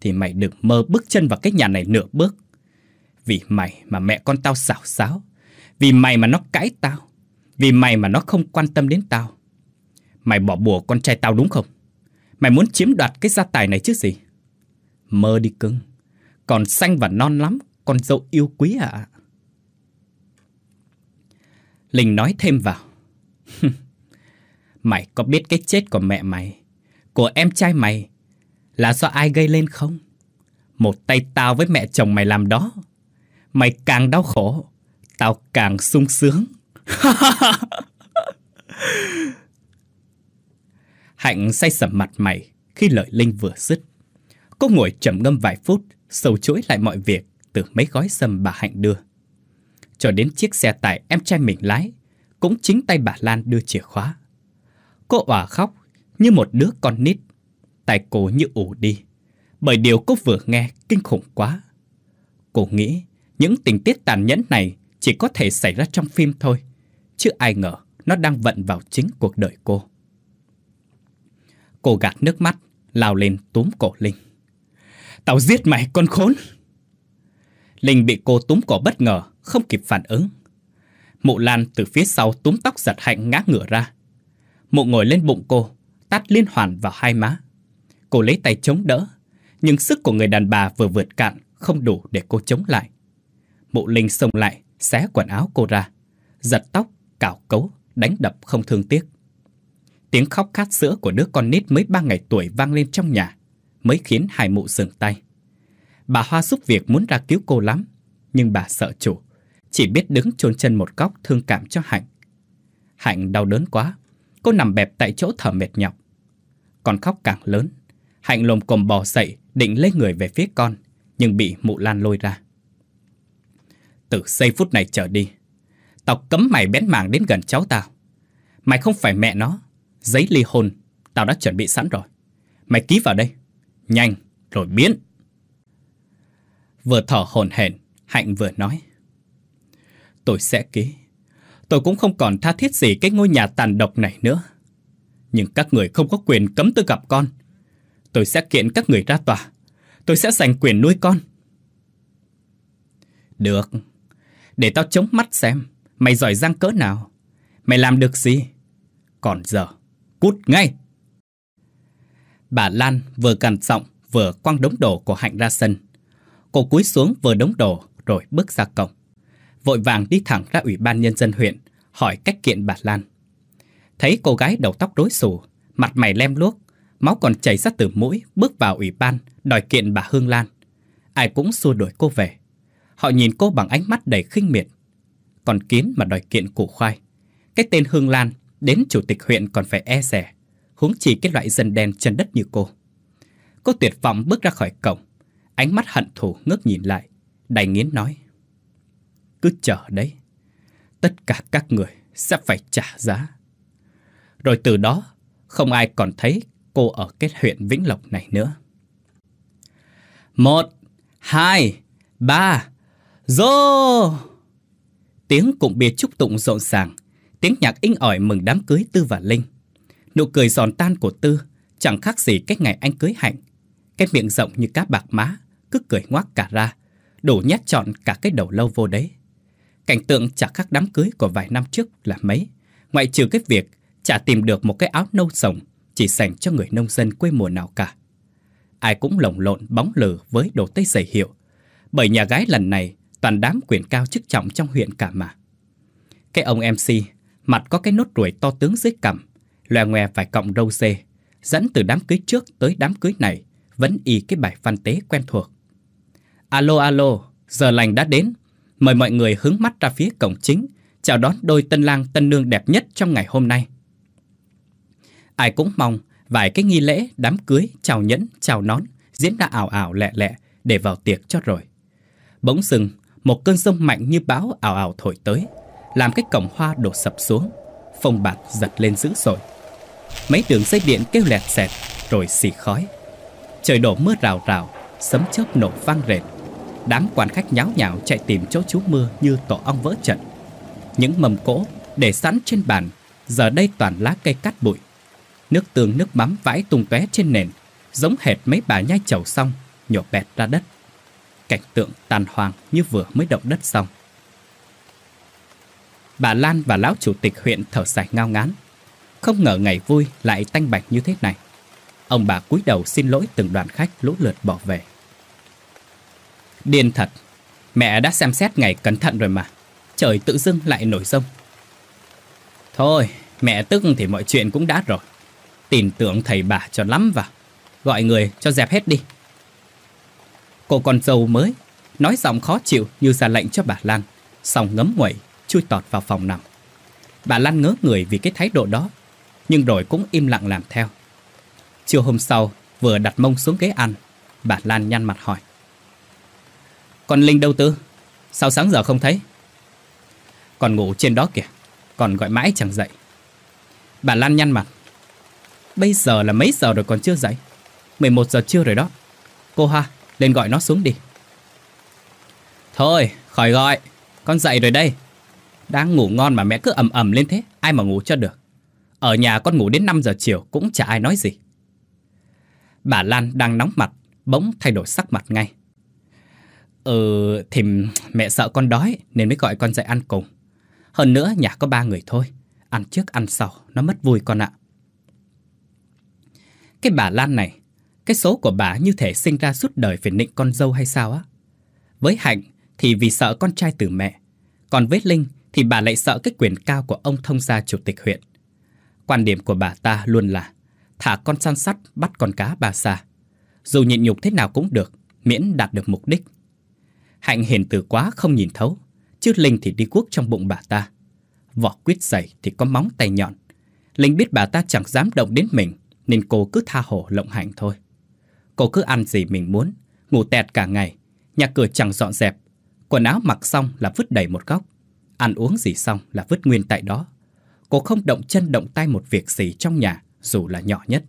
thì mày đừng mơ bước chân vào cái nhà này nửa bước. Vì mày mà mẹ con tao xảo xáo, vì mày mà nó cãi tao, vì mày mà nó không quan tâm đến tao. Mày bỏ bùa con trai tao đúng không? Mày muốn chiếm đoạt cái gia tài này chứ gì? Mơ đi cưng, còn xanh và non lắm, con dâu yêu quý ạ. À? Linh nói thêm vào. mày có biết cái chết của mẹ mày, của em trai mày, là do ai gây lên không? Một tay tao với mẹ chồng mày làm đó. Mày càng đau khổ, tao càng sung sướng. Hạnh say sầm mặt mày khi lời Linh vừa dứt. Cô ngồi trầm ngâm vài phút, sầu chuỗi lại mọi việc từ mấy gói sâm bà Hạnh đưa. Cho đến chiếc xe tải em trai mình lái Cũng chính tay bà Lan đưa chìa khóa Cô òa khóc như một đứa con nít Tay cô như ủ đi Bởi điều cô vừa nghe kinh khủng quá Cô nghĩ những tình tiết tàn nhẫn này Chỉ có thể xảy ra trong phim thôi Chứ ai ngờ nó đang vận vào chính cuộc đời cô Cô gạt nước mắt lao lên túm cổ Linh Tao giết mày con khốn Linh bị cô túm cổ bất ngờ không kịp phản ứng. mụ Lan từ phía sau túm tóc giật hạnh ngã ngửa ra. mụ ngồi lên bụng cô, tát liên hoàn vào hai má. Cô lấy tay chống đỡ, nhưng sức của người đàn bà vừa vượt cạn không đủ để cô chống lại. mụ Linh xông lại, xé quần áo cô ra, giật tóc, cào cấu, đánh đập không thương tiếc. Tiếng khóc khát sữa của đứa con nít mới ba ngày tuổi vang lên trong nhà, mới khiến hai mụ dừng tay. Bà Hoa giúp việc muốn ra cứu cô lắm, nhưng bà sợ chủ, chỉ biết đứng chôn chân một góc thương cảm cho Hạnh. Hạnh đau đớn quá, cô nằm bẹp tại chỗ thở mệt nhọc. Con khóc càng lớn, Hạnh lồm cồm bò dậy định lấy người về phía con, nhưng bị mụ Lan lôi ra. Từ giây phút này trở đi, tao cấm mày bén mảng đến gần cháu tao. Mày không phải mẹ nó, giấy ly hôn, tao đã chuẩn bị sẵn rồi. Mày ký vào đây, nhanh rồi biến. Vừa thở hồn hển, Hạnh vừa nói. Tôi sẽ ký. Tôi cũng không còn tha thiết gì cái ngôi nhà tàn độc này nữa. Nhưng các người không có quyền cấm tôi gặp con. Tôi sẽ kiện các người ra tòa. Tôi sẽ giành quyền nuôi con. Được. Để tao chống mắt xem mày giỏi giang cỡ nào. Mày làm được gì? Còn giờ, cút ngay! Bà Lan vừa cằn giọng vừa quăng đống đồ của Hạnh ra sân. Cô cúi xuống vừa đống đồ rồi bước ra cổng vội vàng đi thẳng ra Ủy ban Nhân dân huyện, hỏi cách kiện bà Lan. Thấy cô gái đầu tóc rối xù, mặt mày lem luốc, máu còn chảy ra từ mũi, bước vào Ủy ban, đòi kiện bà Hương Lan. Ai cũng xua đuổi cô về. Họ nhìn cô bằng ánh mắt đầy khinh miệt. Còn kiến mà đòi kiện củ khoai. Cái tên Hương Lan đến chủ tịch huyện còn phải e rẻ, huống chi cái loại dân đen chân đất như cô. Cô tuyệt vọng bước ra khỏi cổng, ánh mắt hận thù ngước nhìn lại, đầy nghiến nói cứ chờ đấy. Tất cả các người sẽ phải trả giá. Rồi từ đó, không ai còn thấy cô ở cái huyện Vĩnh Lộc này nữa. Một, hai, ba, dô! Tiếng cụm bia chúc tụng rộn ràng, tiếng nhạc inh ỏi mừng đám cưới Tư và Linh. Nụ cười giòn tan của Tư chẳng khác gì cách ngày anh cưới Hạnh. Cái miệng rộng như cá bạc má, cứ cười ngoác cả ra, đổ nhét trọn cả cái đầu lâu vô đấy. Cảnh tượng chả khác đám cưới của vài năm trước là mấy Ngoại trừ cái việc chả tìm được một cái áo nâu sồng Chỉ dành cho người nông dân quê mùa nào cả Ai cũng lồng lộn bóng lử với đồ tây giày hiệu Bởi nhà gái lần này toàn đám quyền cao chức trọng trong huyện cả mà Cái ông MC mặt có cái nốt ruồi to tướng dưới cằm loè ngoe vài cọng râu dê Dẫn từ đám cưới trước tới đám cưới này Vẫn y cái bài văn tế quen thuộc Alo alo, giờ lành đã đến mời mọi người hướng mắt ra phía cổng chính, chào đón đôi tân lang tân nương đẹp nhất trong ngày hôm nay. Ai cũng mong vài cái nghi lễ, đám cưới, chào nhẫn, chào nón diễn ra ảo ảo lẹ lẹ để vào tiệc cho rồi. Bỗng sừng, một cơn sông mạnh như bão ảo ảo thổi tới, làm cái cổng hoa đổ sập xuống, phong bạt giật lên dữ dội. Mấy đường dây điện kêu lẹt xẹt rồi xì khói. Trời đổ mưa rào rào, sấm chớp nổ vang rền Đám quan khách nháo nhào chạy tìm chỗ trú mưa như tổ ong vỡ trận. Những mầm cỗ để sẵn trên bàn, giờ đây toàn lá cây cắt bụi. Nước tương nước mắm vãi tung tóe trên nền, giống hệt mấy bà nhai chầu xong, nhổ bẹt ra đất. Cảnh tượng tàn hoàng như vừa mới động đất xong. Bà Lan và lão chủ tịch huyện thở dài ngao ngán. Không ngờ ngày vui lại tanh bạch như thế này. Ông bà cúi đầu xin lỗi từng đoàn khách lũ lượt bỏ về. Điên thật, mẹ đã xem xét ngày cẩn thận rồi mà. Trời tự dưng lại nổi sông. Thôi, mẹ tức thì mọi chuyện cũng đã rồi. Tin tưởng thầy bà cho lắm vào. Gọi người cho dẹp hết đi. Cô con dâu mới, nói giọng khó chịu như ra lệnh cho bà Lan. Xong ngấm nguẩy, chui tọt vào phòng nằm. Bà Lan ngớ người vì cái thái độ đó, nhưng rồi cũng im lặng làm theo. Chiều hôm sau, vừa đặt mông xuống ghế ăn, bà Lan nhăn mặt hỏi. Còn Linh đâu tư Sao sáng giờ không thấy Còn ngủ trên đó kìa Còn gọi mãi chẳng dậy Bà Lan nhăn mặt Bây giờ là mấy giờ rồi còn chưa dậy 11 giờ trưa rồi đó Cô ha lên gọi nó xuống đi Thôi khỏi gọi Con dậy rồi đây Đang ngủ ngon mà mẹ cứ ầm ầm lên thế Ai mà ngủ cho được Ở nhà con ngủ đến 5 giờ chiều cũng chả ai nói gì Bà Lan đang nóng mặt Bỗng thay đổi sắc mặt ngay Ừ, thì mẹ sợ con đói nên mới gọi con dậy ăn cùng. Hơn nữa nhà có ba người thôi, ăn trước ăn sau, nó mất vui con ạ. Cái bà Lan này, cái số của bà như thể sinh ra suốt đời phải nịnh con dâu hay sao á. Với Hạnh thì vì sợ con trai từ mẹ, còn với Linh thì bà lại sợ cái quyền cao của ông thông gia chủ tịch huyện. Quan điểm của bà ta luôn là thả con săn sắt bắt con cá bà xa. Dù nhịn nhục thế nào cũng được, miễn đạt được mục đích Hạnh hiền từ quá không nhìn thấu, chứ Linh thì đi cuốc trong bụng bà ta. Vỏ quýt dày thì có móng tay nhọn. Linh biết bà ta chẳng dám động đến mình, nên cô cứ tha hồ lộng hạnh thôi. Cô cứ ăn gì mình muốn, ngủ tẹt cả ngày, nhà cửa chẳng dọn dẹp, quần áo mặc xong là vứt đầy một góc, ăn uống gì xong là vứt nguyên tại đó. Cô không động chân động tay một việc gì trong nhà, dù là nhỏ nhất.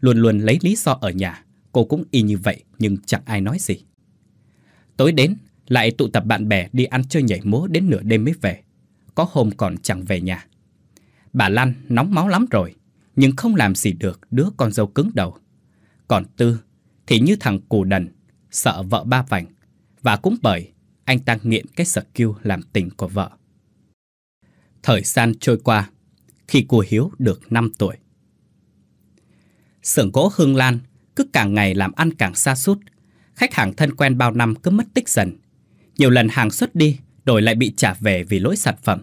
Luôn luôn lấy lý do ở nhà, cô cũng y như vậy nhưng chẳng ai nói gì. Tối đến, lại tụ tập bạn bè đi ăn chơi nhảy múa đến nửa đêm mới về. Có hôm còn chẳng về nhà. Bà Lan nóng máu lắm rồi, nhưng không làm gì được đứa con dâu cứng đầu. Còn Tư thì như thằng cù đần, sợ vợ ba vành. Và cũng bởi anh ta nghiện cái sở kêu làm tình của vợ. Thời gian trôi qua, khi cô Hiếu được 5 tuổi. Sưởng gỗ Hương Lan cứ càng ngày làm ăn càng xa sút khách hàng thân quen bao năm cứ mất tích dần. Nhiều lần hàng xuất đi, đổi lại bị trả về vì lỗi sản phẩm.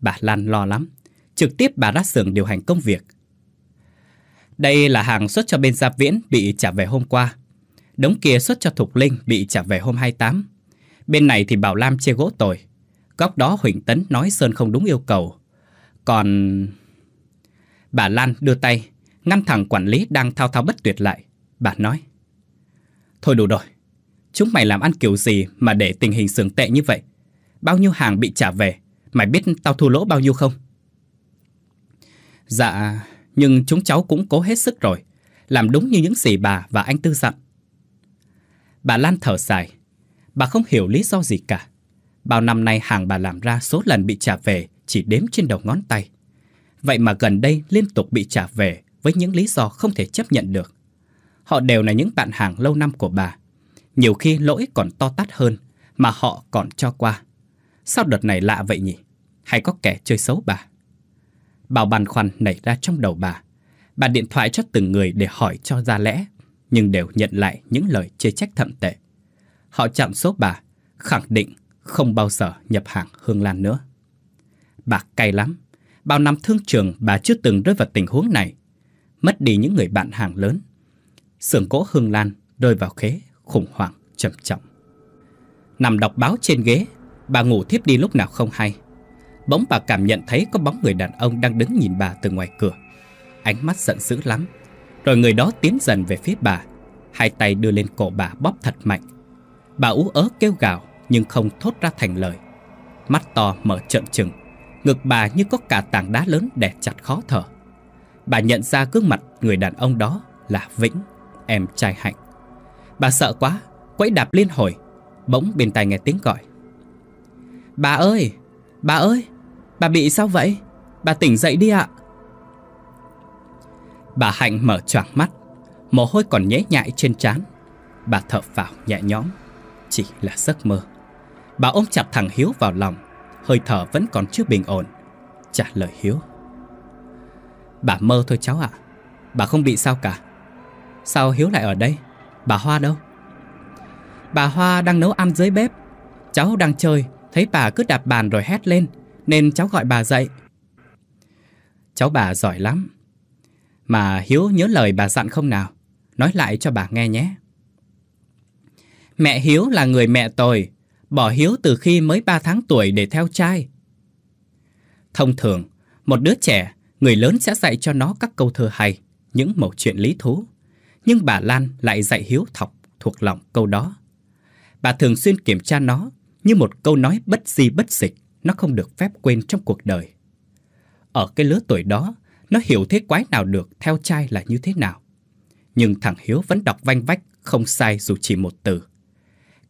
Bà Lan lo lắm, trực tiếp bà ra xưởng điều hành công việc. Đây là hàng xuất cho bên Gia Viễn bị trả về hôm qua. Đống kia xuất cho Thục Linh bị trả về hôm 28. Bên này thì Bảo Lam chê gỗ tồi. Góc đó Huỳnh Tấn nói Sơn không đúng yêu cầu. Còn... Bà Lan đưa tay, ngăn thẳng quản lý đang thao thao bất tuyệt lại. Bà nói... Thôi đủ rồi. Chúng mày làm ăn kiểu gì mà để tình hình sướng tệ như vậy? Bao nhiêu hàng bị trả về? Mày biết tao thua lỗ bao nhiêu không? Dạ, nhưng chúng cháu cũng cố hết sức rồi. Làm đúng như những gì bà và anh Tư dặn. Bà Lan thở dài. Bà không hiểu lý do gì cả. Bao năm nay hàng bà làm ra số lần bị trả về chỉ đếm trên đầu ngón tay. Vậy mà gần đây liên tục bị trả về với những lý do không thể chấp nhận được. Họ đều là những bạn hàng lâu năm của bà. Nhiều khi lỗi còn to tát hơn mà họ còn cho qua. Sao đợt này lạ vậy nhỉ? Hay có kẻ chơi xấu bà? Bảo băn khoăn nảy ra trong đầu bà. Bà điện thoại cho từng người để hỏi cho ra lẽ, nhưng đều nhận lại những lời chê trách thậm tệ. Họ chạm số bà, khẳng định không bao giờ nhập hàng Hương Lan nữa. Bà cay lắm. Bao năm thương trường bà chưa từng rơi vào tình huống này. Mất đi những người bạn hàng lớn, Sưởng cỗ Hương Lan rơi vào khế khủng hoảng trầm trọng. Nằm đọc báo trên ghế, bà ngủ thiếp đi lúc nào không hay. Bỗng bà cảm nhận thấy có bóng người đàn ông đang đứng nhìn bà từ ngoài cửa. Ánh mắt giận dữ lắm, rồi người đó tiến dần về phía bà, hai tay đưa lên cổ bà bóp thật mạnh. Bà ú ớ kêu gào nhưng không thốt ra thành lời. Mắt to mở trợn trừng, ngực bà như có cả tảng đá lớn đè chặt khó thở. Bà nhận ra gương mặt người đàn ông đó là Vĩnh em trai Hạnh. Bà sợ quá, quẫy đạp liên hồi, bỗng bên tai nghe tiếng gọi. Bà ơi, bà ơi, bà bị sao vậy? Bà tỉnh dậy đi ạ. Bà Hạnh mở choàng mắt, mồ hôi còn nhễ nhại trên trán. Bà thở phào nhẹ nhõm, chỉ là giấc mơ. Bà ôm chặt thằng Hiếu vào lòng, hơi thở vẫn còn chưa bình ổn. Trả lời Hiếu. Bà mơ thôi cháu ạ, bà không bị sao cả. Sao Hiếu lại ở đây? Bà Hoa đâu? Bà Hoa đang nấu ăn dưới bếp. Cháu đang chơi, thấy bà cứ đạp bàn rồi hét lên, nên cháu gọi bà dậy. Cháu bà giỏi lắm. Mà Hiếu nhớ lời bà dặn không nào? Nói lại cho bà nghe nhé. Mẹ Hiếu là người mẹ tồi, bỏ Hiếu từ khi mới 3 tháng tuổi để theo trai. Thông thường, một đứa trẻ, người lớn sẽ dạy cho nó các câu thơ hay, những mẩu chuyện lý thú nhưng bà Lan lại dạy Hiếu thọc thuộc lòng câu đó. Bà thường xuyên kiểm tra nó như một câu nói bất di bất dịch, nó không được phép quên trong cuộc đời. Ở cái lứa tuổi đó, nó hiểu thế quái nào được theo trai là như thế nào. Nhưng thằng Hiếu vẫn đọc vanh vách không sai dù chỉ một từ.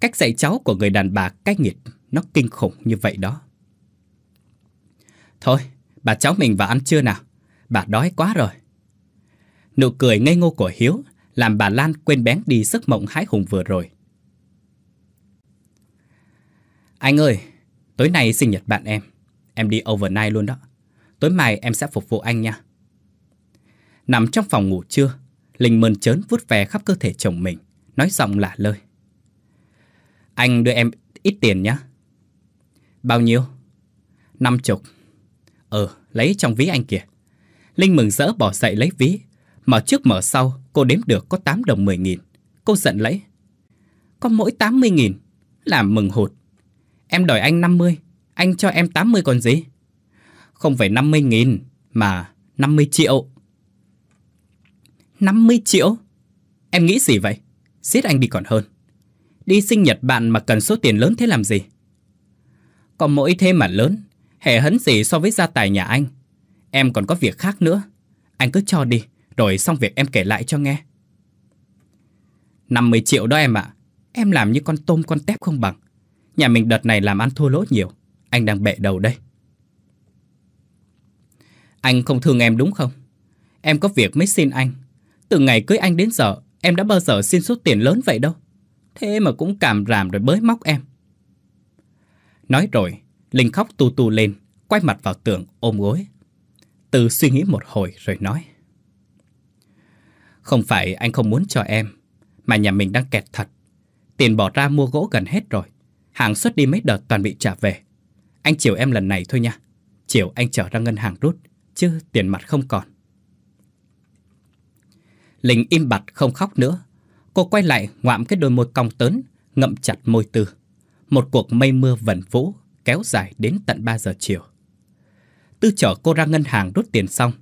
Cách dạy cháu của người đàn bà cách nghiệt nó kinh khủng như vậy đó. Thôi, bà cháu mình vào ăn trưa nào. Bà đói quá rồi. Nụ cười ngây ngô của Hiếu làm bà Lan quên bén đi giấc mộng hái hùng vừa rồi. Anh ơi, tối nay sinh nhật bạn em. Em đi overnight luôn đó. Tối mai em sẽ phục vụ anh nha. Nằm trong phòng ngủ trưa, Linh mơn trớn vút về khắp cơ thể chồng mình, nói giọng lả lơi. Anh đưa em ít tiền nhé. Bao nhiêu? Năm chục. Ờ, lấy trong ví anh kìa. Linh mừng rỡ bỏ dậy lấy ví, mở trước mở sau, Cô đếm được có 8 đồng 10 nghìn. Cô giận lấy. Có mỗi 80 nghìn. Làm mừng hụt. Em đòi anh 50. Anh cho em 80 còn gì? Không phải 50 nghìn mà 50 triệu. 50 triệu? Em nghĩ gì vậy? Giết anh đi còn hơn. Đi sinh nhật bạn mà cần số tiền lớn thế làm gì? còn mỗi thế mà lớn, hề hấn gì so với gia tài nhà anh. Em còn có việc khác nữa. Anh cứ cho đi, rồi xong việc em kể lại cho nghe 50 triệu đó em ạ Em làm như con tôm con tép không bằng Nhà mình đợt này làm ăn thua lỗ nhiều Anh đang bệ đầu đây Anh không thương em đúng không? Em có việc mới xin anh Từ ngày cưới anh đến giờ Em đã bao giờ xin số tiền lớn vậy đâu Thế mà cũng cảm ràm rồi bới móc em Nói rồi Linh khóc tu tu lên Quay mặt vào tường ôm gối Từ suy nghĩ một hồi rồi nói không phải anh không muốn cho em, mà nhà mình đang kẹt thật. Tiền bỏ ra mua gỗ gần hết rồi. Hàng xuất đi mấy đợt toàn bị trả về. Anh chiều em lần này thôi nha. Chiều anh trở ra ngân hàng rút, chứ tiền mặt không còn. Linh im bặt không khóc nữa. Cô quay lại ngoạm cái đôi môi cong tớn, ngậm chặt môi tư. Một cuộc mây mưa vẩn vũ kéo dài đến tận 3 giờ chiều. Tư chở cô ra ngân hàng rút tiền xong,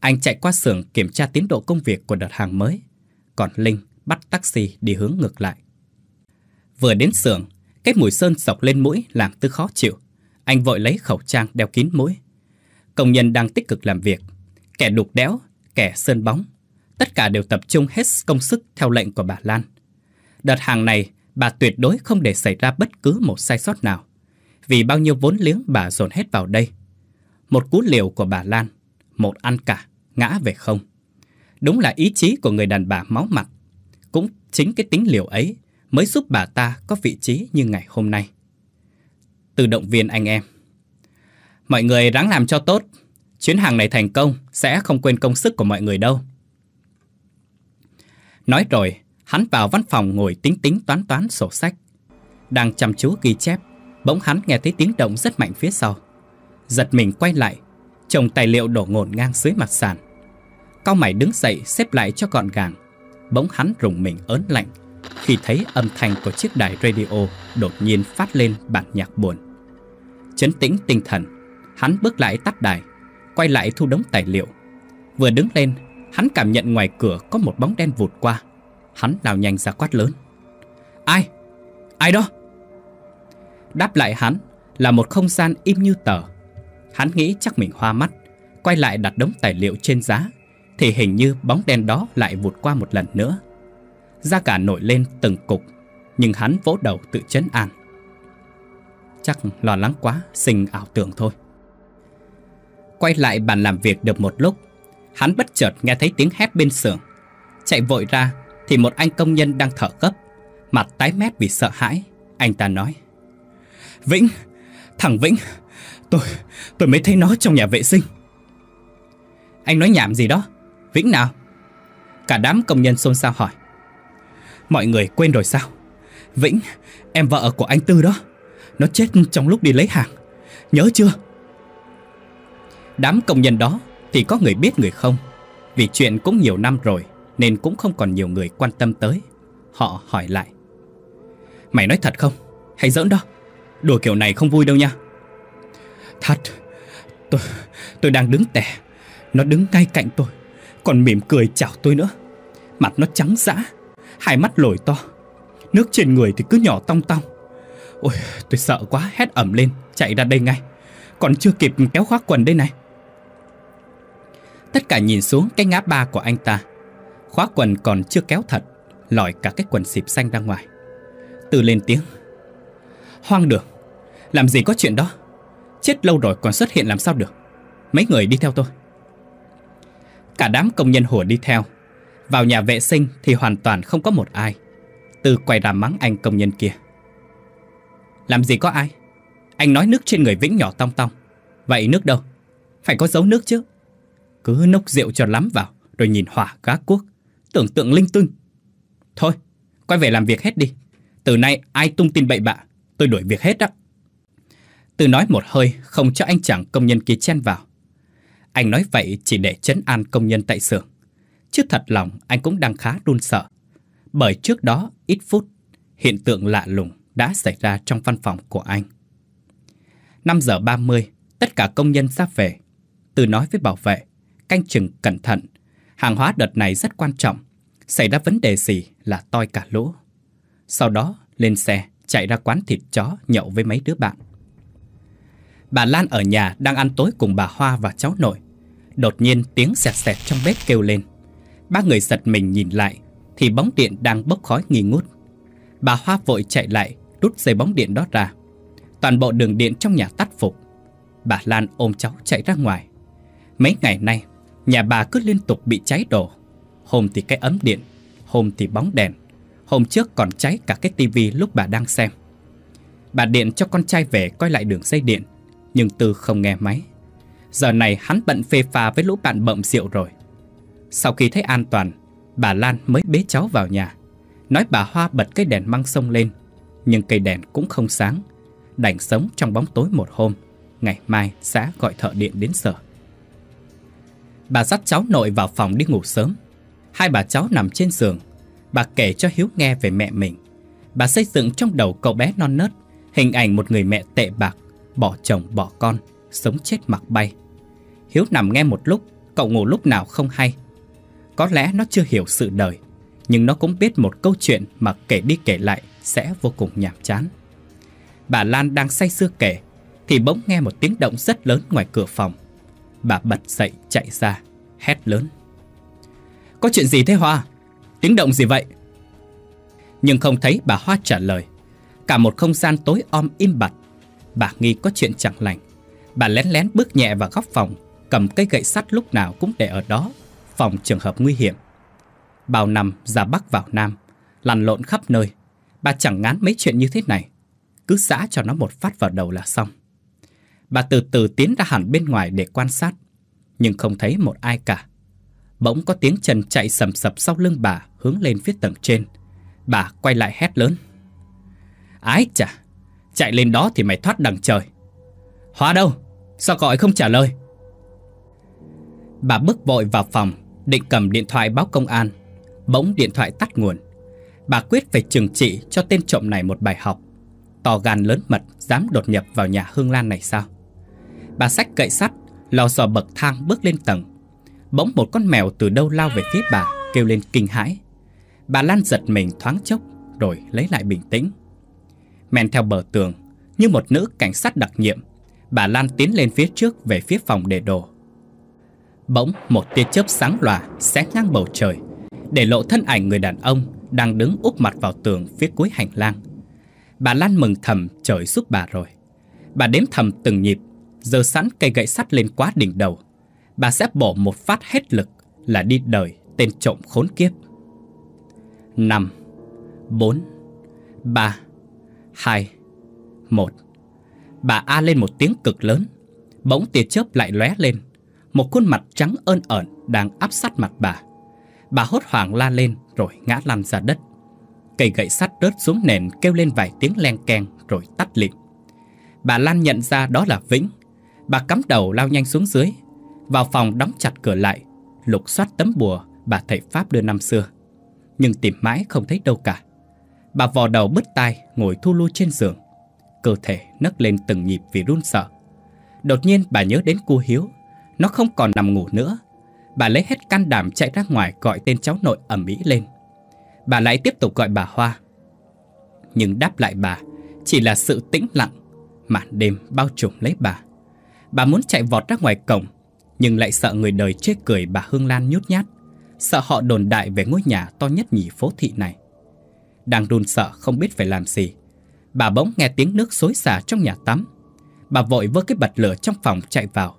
anh chạy qua xưởng kiểm tra tiến độ công việc của đợt hàng mới. Còn Linh bắt taxi đi hướng ngược lại. Vừa đến xưởng, cái mùi sơn sọc lên mũi làm Tư khó chịu. Anh vội lấy khẩu trang đeo kín mũi. Công nhân đang tích cực làm việc. Kẻ đục đẽo, kẻ sơn bóng. Tất cả đều tập trung hết công sức theo lệnh của bà Lan. Đợt hàng này, bà tuyệt đối không để xảy ra bất cứ một sai sót nào. Vì bao nhiêu vốn liếng bà dồn hết vào đây. Một cú liều của bà Lan, một ăn cả ngã về không. Đúng là ý chí của người đàn bà máu mặt. Cũng chính cái tính liều ấy mới giúp bà ta có vị trí như ngày hôm nay. Từ động viên anh em. Mọi người ráng làm cho tốt. Chuyến hàng này thành công sẽ không quên công sức của mọi người đâu. Nói rồi, hắn vào văn phòng ngồi tính tính toán toán sổ sách. Đang chăm chú ghi chép, bỗng hắn nghe thấy tiếng động rất mạnh phía sau. Giật mình quay lại, chồng tài liệu đổ ngổn ngang dưới mặt sàn. Cao mày đứng dậy xếp lại cho gọn gàng Bỗng hắn rùng mình ớn lạnh Khi thấy âm thanh của chiếc đài radio Đột nhiên phát lên bản nhạc buồn Chấn tĩnh tinh thần Hắn bước lại tắt đài Quay lại thu đống tài liệu Vừa đứng lên Hắn cảm nhận ngoài cửa có một bóng đen vụt qua Hắn lao nhanh ra quát lớn Ai? Ai đó? Đáp lại hắn là một không gian im như tờ Hắn nghĩ chắc mình hoa mắt Quay lại đặt đống tài liệu trên giá thì hình như bóng đen đó lại vụt qua một lần nữa. da cả nổi lên từng cục, nhưng hắn vỗ đầu tự chấn an. Chắc lo lắng quá, sinh ảo tưởng thôi. Quay lại bàn làm việc được một lúc, hắn bất chợt nghe thấy tiếng hét bên xưởng. Chạy vội ra thì một anh công nhân đang thở gấp, mặt tái mét vì sợ hãi. Anh ta nói, Vĩnh, thằng Vĩnh, tôi, tôi mới thấy nó trong nhà vệ sinh. Anh nói nhảm gì đó, Vĩnh nào? Cả đám công nhân xôn xao hỏi. Mọi người quên rồi sao? Vĩnh, em vợ của anh Tư đó. Nó chết trong lúc đi lấy hàng. Nhớ chưa? Đám công nhân đó thì có người biết người không. Vì chuyện cũng nhiều năm rồi nên cũng không còn nhiều người quan tâm tới. Họ hỏi lại. Mày nói thật không? Hay giỡn đó? Đùa kiểu này không vui đâu nha. Thật, tôi, tôi đang đứng tè, Nó đứng ngay cạnh tôi còn mỉm cười chào tôi nữa. Mặt nó trắng dã, hai mắt lồi to, nước trên người thì cứ nhỏ tong tong. Ôi, tôi sợ quá, hét ẩm lên, chạy ra đây ngay. Còn chưa kịp kéo khoác quần đây này. Tất cả nhìn xuống cái ngã ba của anh ta. khóa quần còn chưa kéo thật, lòi cả cái quần xịp xanh ra ngoài. Từ lên tiếng. Hoang đường, làm gì có chuyện đó. Chết lâu rồi còn xuất hiện làm sao được. Mấy người đi theo tôi. Cả đám công nhân hùa đi theo Vào nhà vệ sinh thì hoàn toàn không có một ai Từ quay ra mắng anh công nhân kia Làm gì có ai Anh nói nước trên người Vĩnh nhỏ tong tong Vậy nước đâu Phải có dấu nước chứ Cứ nốc rượu cho lắm vào Rồi nhìn hỏa cá cuốc Tưởng tượng linh tinh Thôi quay về làm việc hết đi Từ nay ai tung tin bậy bạ Tôi đuổi việc hết đó Từ nói một hơi không cho anh chàng công nhân kia chen vào anh nói vậy chỉ để chấn an công nhân tại xưởng. Chứ thật lòng anh cũng đang khá run sợ. Bởi trước đó ít phút, hiện tượng lạ lùng đã xảy ra trong văn phòng của anh. 5 giờ 30, tất cả công nhân ra về. Từ nói với bảo vệ, canh chừng cẩn thận. Hàng hóa đợt này rất quan trọng. Xảy ra vấn đề gì là toi cả lỗ. Sau đó lên xe, chạy ra quán thịt chó nhậu với mấy đứa bạn. Bà Lan ở nhà đang ăn tối cùng bà Hoa và cháu nội Đột nhiên tiếng sẹt sẹt trong bếp kêu lên Ba người giật mình nhìn lại Thì bóng điện đang bốc khói nghi ngút Bà Hoa vội chạy lại Rút dây bóng điện đó ra Toàn bộ đường điện trong nhà tắt phục Bà Lan ôm cháu chạy ra ngoài Mấy ngày nay Nhà bà cứ liên tục bị cháy đổ Hôm thì cái ấm điện Hôm thì bóng đèn Hôm trước còn cháy cả cái tivi lúc bà đang xem Bà điện cho con trai về coi lại đường dây điện nhưng Tư không nghe máy. Giờ này hắn bận phê pha với lũ bạn bậm rượu rồi. Sau khi thấy an toàn, bà Lan mới bế cháu vào nhà. Nói bà Hoa bật cây đèn măng sông lên, nhưng cây đèn cũng không sáng. Đành sống trong bóng tối một hôm, ngày mai xã gọi thợ điện đến sở. Bà dắt cháu nội vào phòng đi ngủ sớm. Hai bà cháu nằm trên giường. Bà kể cho Hiếu nghe về mẹ mình. Bà xây dựng trong đầu cậu bé non nớt hình ảnh một người mẹ tệ bạc bỏ chồng bỏ con, sống chết mặc bay. Hiếu nằm nghe một lúc, cậu ngủ lúc nào không hay. Có lẽ nó chưa hiểu sự đời, nhưng nó cũng biết một câu chuyện mà kể đi kể lại sẽ vô cùng nhàm chán. Bà Lan đang say sưa kể, thì bỗng nghe một tiếng động rất lớn ngoài cửa phòng. Bà bật dậy chạy ra, hét lớn. Có chuyện gì thế Hoa? Tiếng động gì vậy? Nhưng không thấy bà Hoa trả lời. Cả một không gian tối om im bặt Bà nghi có chuyện chẳng lành Bà lén lén bước nhẹ vào góc phòng Cầm cây gậy sắt lúc nào cũng để ở đó Phòng trường hợp nguy hiểm Bao năm ra bắc vào nam Lăn lộn khắp nơi Bà chẳng ngán mấy chuyện như thế này Cứ xã cho nó một phát vào đầu là xong Bà từ từ tiến ra hẳn bên ngoài để quan sát Nhưng không thấy một ai cả Bỗng có tiếng chân chạy sầm sập sau lưng bà Hướng lên phía tầng trên Bà quay lại hét lớn Ái chà Chạy lên đó thì mày thoát đằng trời Hóa đâu Sao gọi không trả lời Bà bước vội vào phòng Định cầm điện thoại báo công an Bỗng điện thoại tắt nguồn Bà quyết phải trừng trị cho tên trộm này một bài học To gan lớn mật Dám đột nhập vào nhà Hương Lan này sao Bà xách cậy sắt Lò dò bậc thang bước lên tầng Bỗng một con mèo từ đâu lao về phía bà Kêu lên kinh hãi Bà Lan giật mình thoáng chốc Rồi lấy lại bình tĩnh men theo bờ tường như một nữ cảnh sát đặc nhiệm. Bà Lan tiến lên phía trước về phía phòng để đồ. Bỗng một tia chớp sáng lòa xé ngang bầu trời, để lộ thân ảnh người đàn ông đang đứng úp mặt vào tường phía cuối hành lang. Bà Lan mừng thầm trời giúp bà rồi. Bà đếm thầm từng nhịp, giơ sẵn cây gậy sắt lên quá đỉnh đầu. Bà sẽ bỏ một phát hết lực là đi đời tên trộm khốn kiếp. 5 4 3 hai một Bà A lên một tiếng cực lớn Bỗng tia chớp lại lóe lên Một khuôn mặt trắng ơn ẩn đang áp sát mặt bà Bà hốt hoảng la lên rồi ngã lăn ra đất Cây gậy sắt rớt xuống nền kêu lên vài tiếng len keng rồi tắt lịm Bà Lan nhận ra đó là Vĩnh Bà cắm đầu lao nhanh xuống dưới Vào phòng đóng chặt cửa lại Lục soát tấm bùa bà thầy Pháp đưa năm xưa Nhưng tìm mãi không thấy đâu cả Bà vò đầu bứt tai ngồi thu lui trên giường Cơ thể nấc lên từng nhịp vì run sợ Đột nhiên bà nhớ đến cô Hiếu Nó không còn nằm ngủ nữa Bà lấy hết can đảm chạy ra ngoài gọi tên cháu nội ẩm mỹ lên Bà lại tiếp tục gọi bà Hoa Nhưng đáp lại bà chỉ là sự tĩnh lặng Màn đêm bao trùm lấy bà Bà muốn chạy vọt ra ngoài cổng Nhưng lại sợ người đời chê cười bà Hương Lan nhút nhát Sợ họ đồn đại về ngôi nhà to nhất nhì phố thị này đang run sợ không biết phải làm gì. Bà bỗng nghe tiếng nước xối xả trong nhà tắm. Bà vội vơ cái bật lửa trong phòng chạy vào.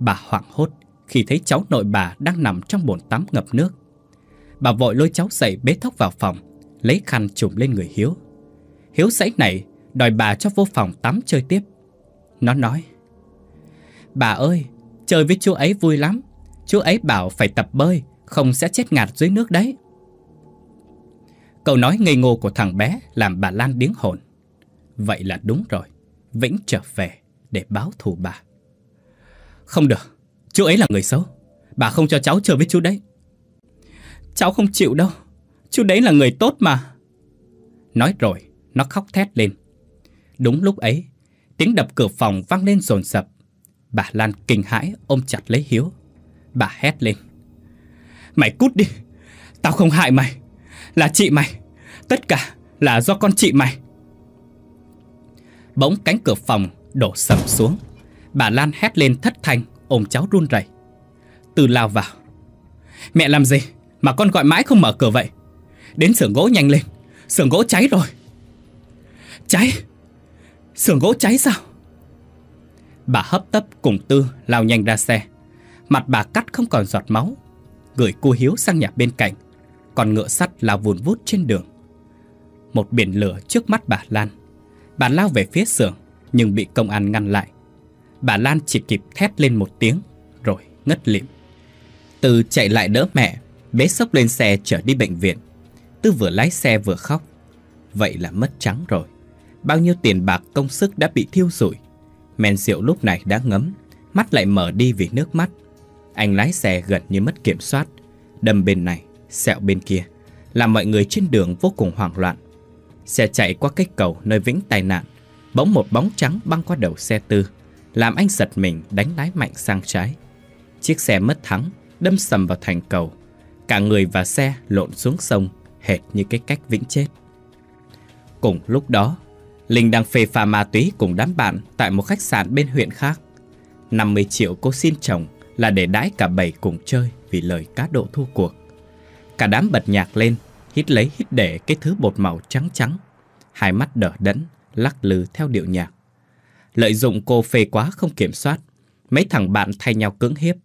Bà hoảng hốt khi thấy cháu nội bà đang nằm trong bồn tắm ngập nước. Bà vội lôi cháu dậy bế thóc vào phòng, lấy khăn trùm lên người Hiếu. Hiếu sãy này đòi bà cho vô phòng tắm chơi tiếp. Nó nói, Bà ơi, chơi với chú ấy vui lắm. Chú ấy bảo phải tập bơi, không sẽ chết ngạt dưới nước đấy. Câu nói ngây ngô của thằng bé làm bà Lan điếng hồn. Vậy là đúng rồi, Vĩnh trở về để báo thù bà. Không được, chú ấy là người xấu. Bà không cho cháu chơi với chú đấy. Cháu không chịu đâu, chú đấy là người tốt mà. Nói rồi, nó khóc thét lên. Đúng lúc ấy, tiếng đập cửa phòng vang lên rồn rập. Bà Lan kinh hãi ôm chặt lấy Hiếu. Bà hét lên. Mày cút đi, tao không hại mày là chị mày Tất cả là do con chị mày Bỗng cánh cửa phòng đổ sầm xuống Bà Lan hét lên thất thanh Ôm cháu run rẩy Từ lao vào Mẹ làm gì mà con gọi mãi không mở cửa vậy Đến xưởng gỗ nhanh lên Xưởng gỗ cháy rồi Cháy Xưởng gỗ cháy sao Bà hấp tấp cùng Tư lao nhanh ra xe Mặt bà cắt không còn giọt máu Gửi cô Hiếu sang nhà bên cạnh còn ngựa sắt là vùn vút trên đường Một biển lửa trước mắt bà Lan Bà lao về phía xưởng Nhưng bị công an ngăn lại Bà Lan chỉ kịp thét lên một tiếng Rồi ngất lịm Từ chạy lại đỡ mẹ Bế sốc lên xe trở đi bệnh viện Tư vừa lái xe vừa khóc Vậy là mất trắng rồi Bao nhiêu tiền bạc công sức đã bị thiêu rụi Men rượu lúc này đã ngấm Mắt lại mở đi vì nước mắt Anh lái xe gần như mất kiểm soát Đâm bên này sẹo bên kia, làm mọi người trên đường vô cùng hoảng loạn. Xe chạy qua cây cầu nơi vĩnh tai nạn, bỗng một bóng trắng băng qua đầu xe tư, làm anh giật mình đánh lái mạnh sang trái. Chiếc xe mất thắng, đâm sầm vào thành cầu. Cả người và xe lộn xuống sông, hệt như cái cách vĩnh chết. Cùng lúc đó, Linh đang phê pha ma túy cùng đám bạn tại một khách sạn bên huyện khác. 50 triệu cô xin chồng là để đãi cả bảy cùng chơi vì lời cá độ thua cuộc. Cả đám bật nhạc lên, hít lấy hít để cái thứ bột màu trắng trắng. Hai mắt đỡ đẫn, lắc lư theo điệu nhạc. Lợi dụng cô phê quá không kiểm soát, mấy thằng bạn thay nhau cưỡng hiếp,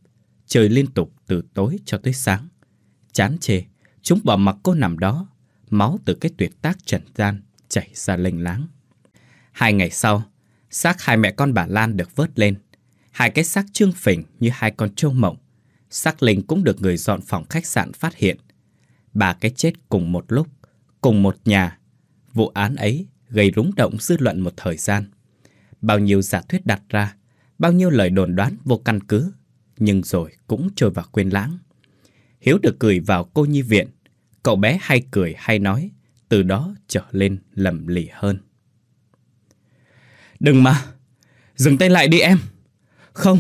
chơi liên tục từ tối cho tới sáng. Chán chê, chúng bỏ mặc cô nằm đó, máu từ cái tuyệt tác trần gian chảy ra lênh láng. Hai ngày sau, xác hai mẹ con bà Lan được vớt lên. Hai cái xác trương phình như hai con trâu mộng. Xác Linh cũng được người dọn phòng khách sạn phát hiện – Ba cái chết cùng một lúc, cùng một nhà. Vụ án ấy gây rúng động dư luận một thời gian. Bao nhiêu giả thuyết đặt ra, bao nhiêu lời đồn đoán vô căn cứ, nhưng rồi cũng trôi vào quên lãng. Hiếu được gửi vào cô nhi viện, cậu bé hay cười hay nói, từ đó trở lên lầm lì hơn. Đừng mà, dừng tay lại đi em. Không,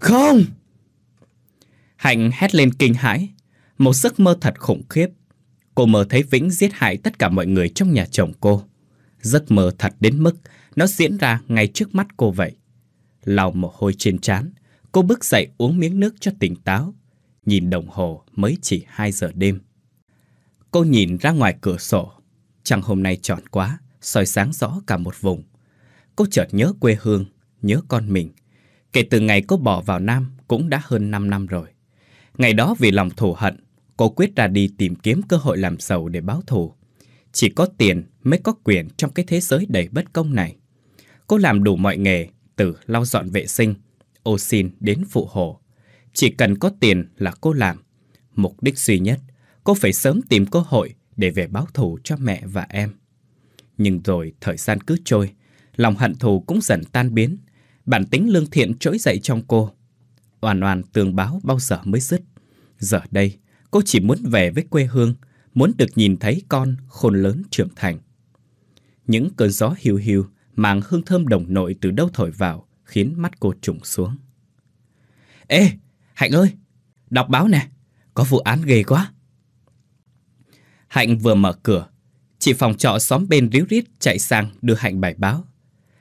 không. Hạnh hét lên kinh hãi, một giấc mơ thật khủng khiếp. Cô mơ thấy Vĩnh giết hại tất cả mọi người trong nhà chồng cô. Giấc mơ thật đến mức nó diễn ra ngay trước mắt cô vậy. Lau mồ hôi trên trán, cô bước dậy uống miếng nước cho tỉnh táo. Nhìn đồng hồ mới chỉ 2 giờ đêm. Cô nhìn ra ngoài cửa sổ. Chẳng hôm nay tròn quá, soi sáng rõ cả một vùng. Cô chợt nhớ quê hương, nhớ con mình. Kể từ ngày cô bỏ vào Nam cũng đã hơn 5 năm rồi. Ngày đó vì lòng thù hận, cô quyết ra đi tìm kiếm cơ hội làm giàu để báo thù. Chỉ có tiền mới có quyền trong cái thế giới đầy bất công này. Cô làm đủ mọi nghề, từ lau dọn vệ sinh, ô xin đến phụ hồ. Chỉ cần có tiền là cô làm. Mục đích duy nhất, cô phải sớm tìm cơ hội để về báo thù cho mẹ và em. Nhưng rồi thời gian cứ trôi, lòng hận thù cũng dần tan biến. Bản tính lương thiện trỗi dậy trong cô. Oan oan tường báo bao giờ mới dứt. Giờ đây, Cô chỉ muốn về với quê hương, muốn được nhìn thấy con khôn lớn trưởng thành. Những cơn gió hiu hiu mang hương thơm đồng nội từ đâu thổi vào khiến mắt cô trùng xuống. Ê, Hạnh ơi, đọc báo nè, có vụ án ghê quá. Hạnh vừa mở cửa, chị phòng trọ xóm bên ríu rít chạy sang đưa Hạnh bài báo.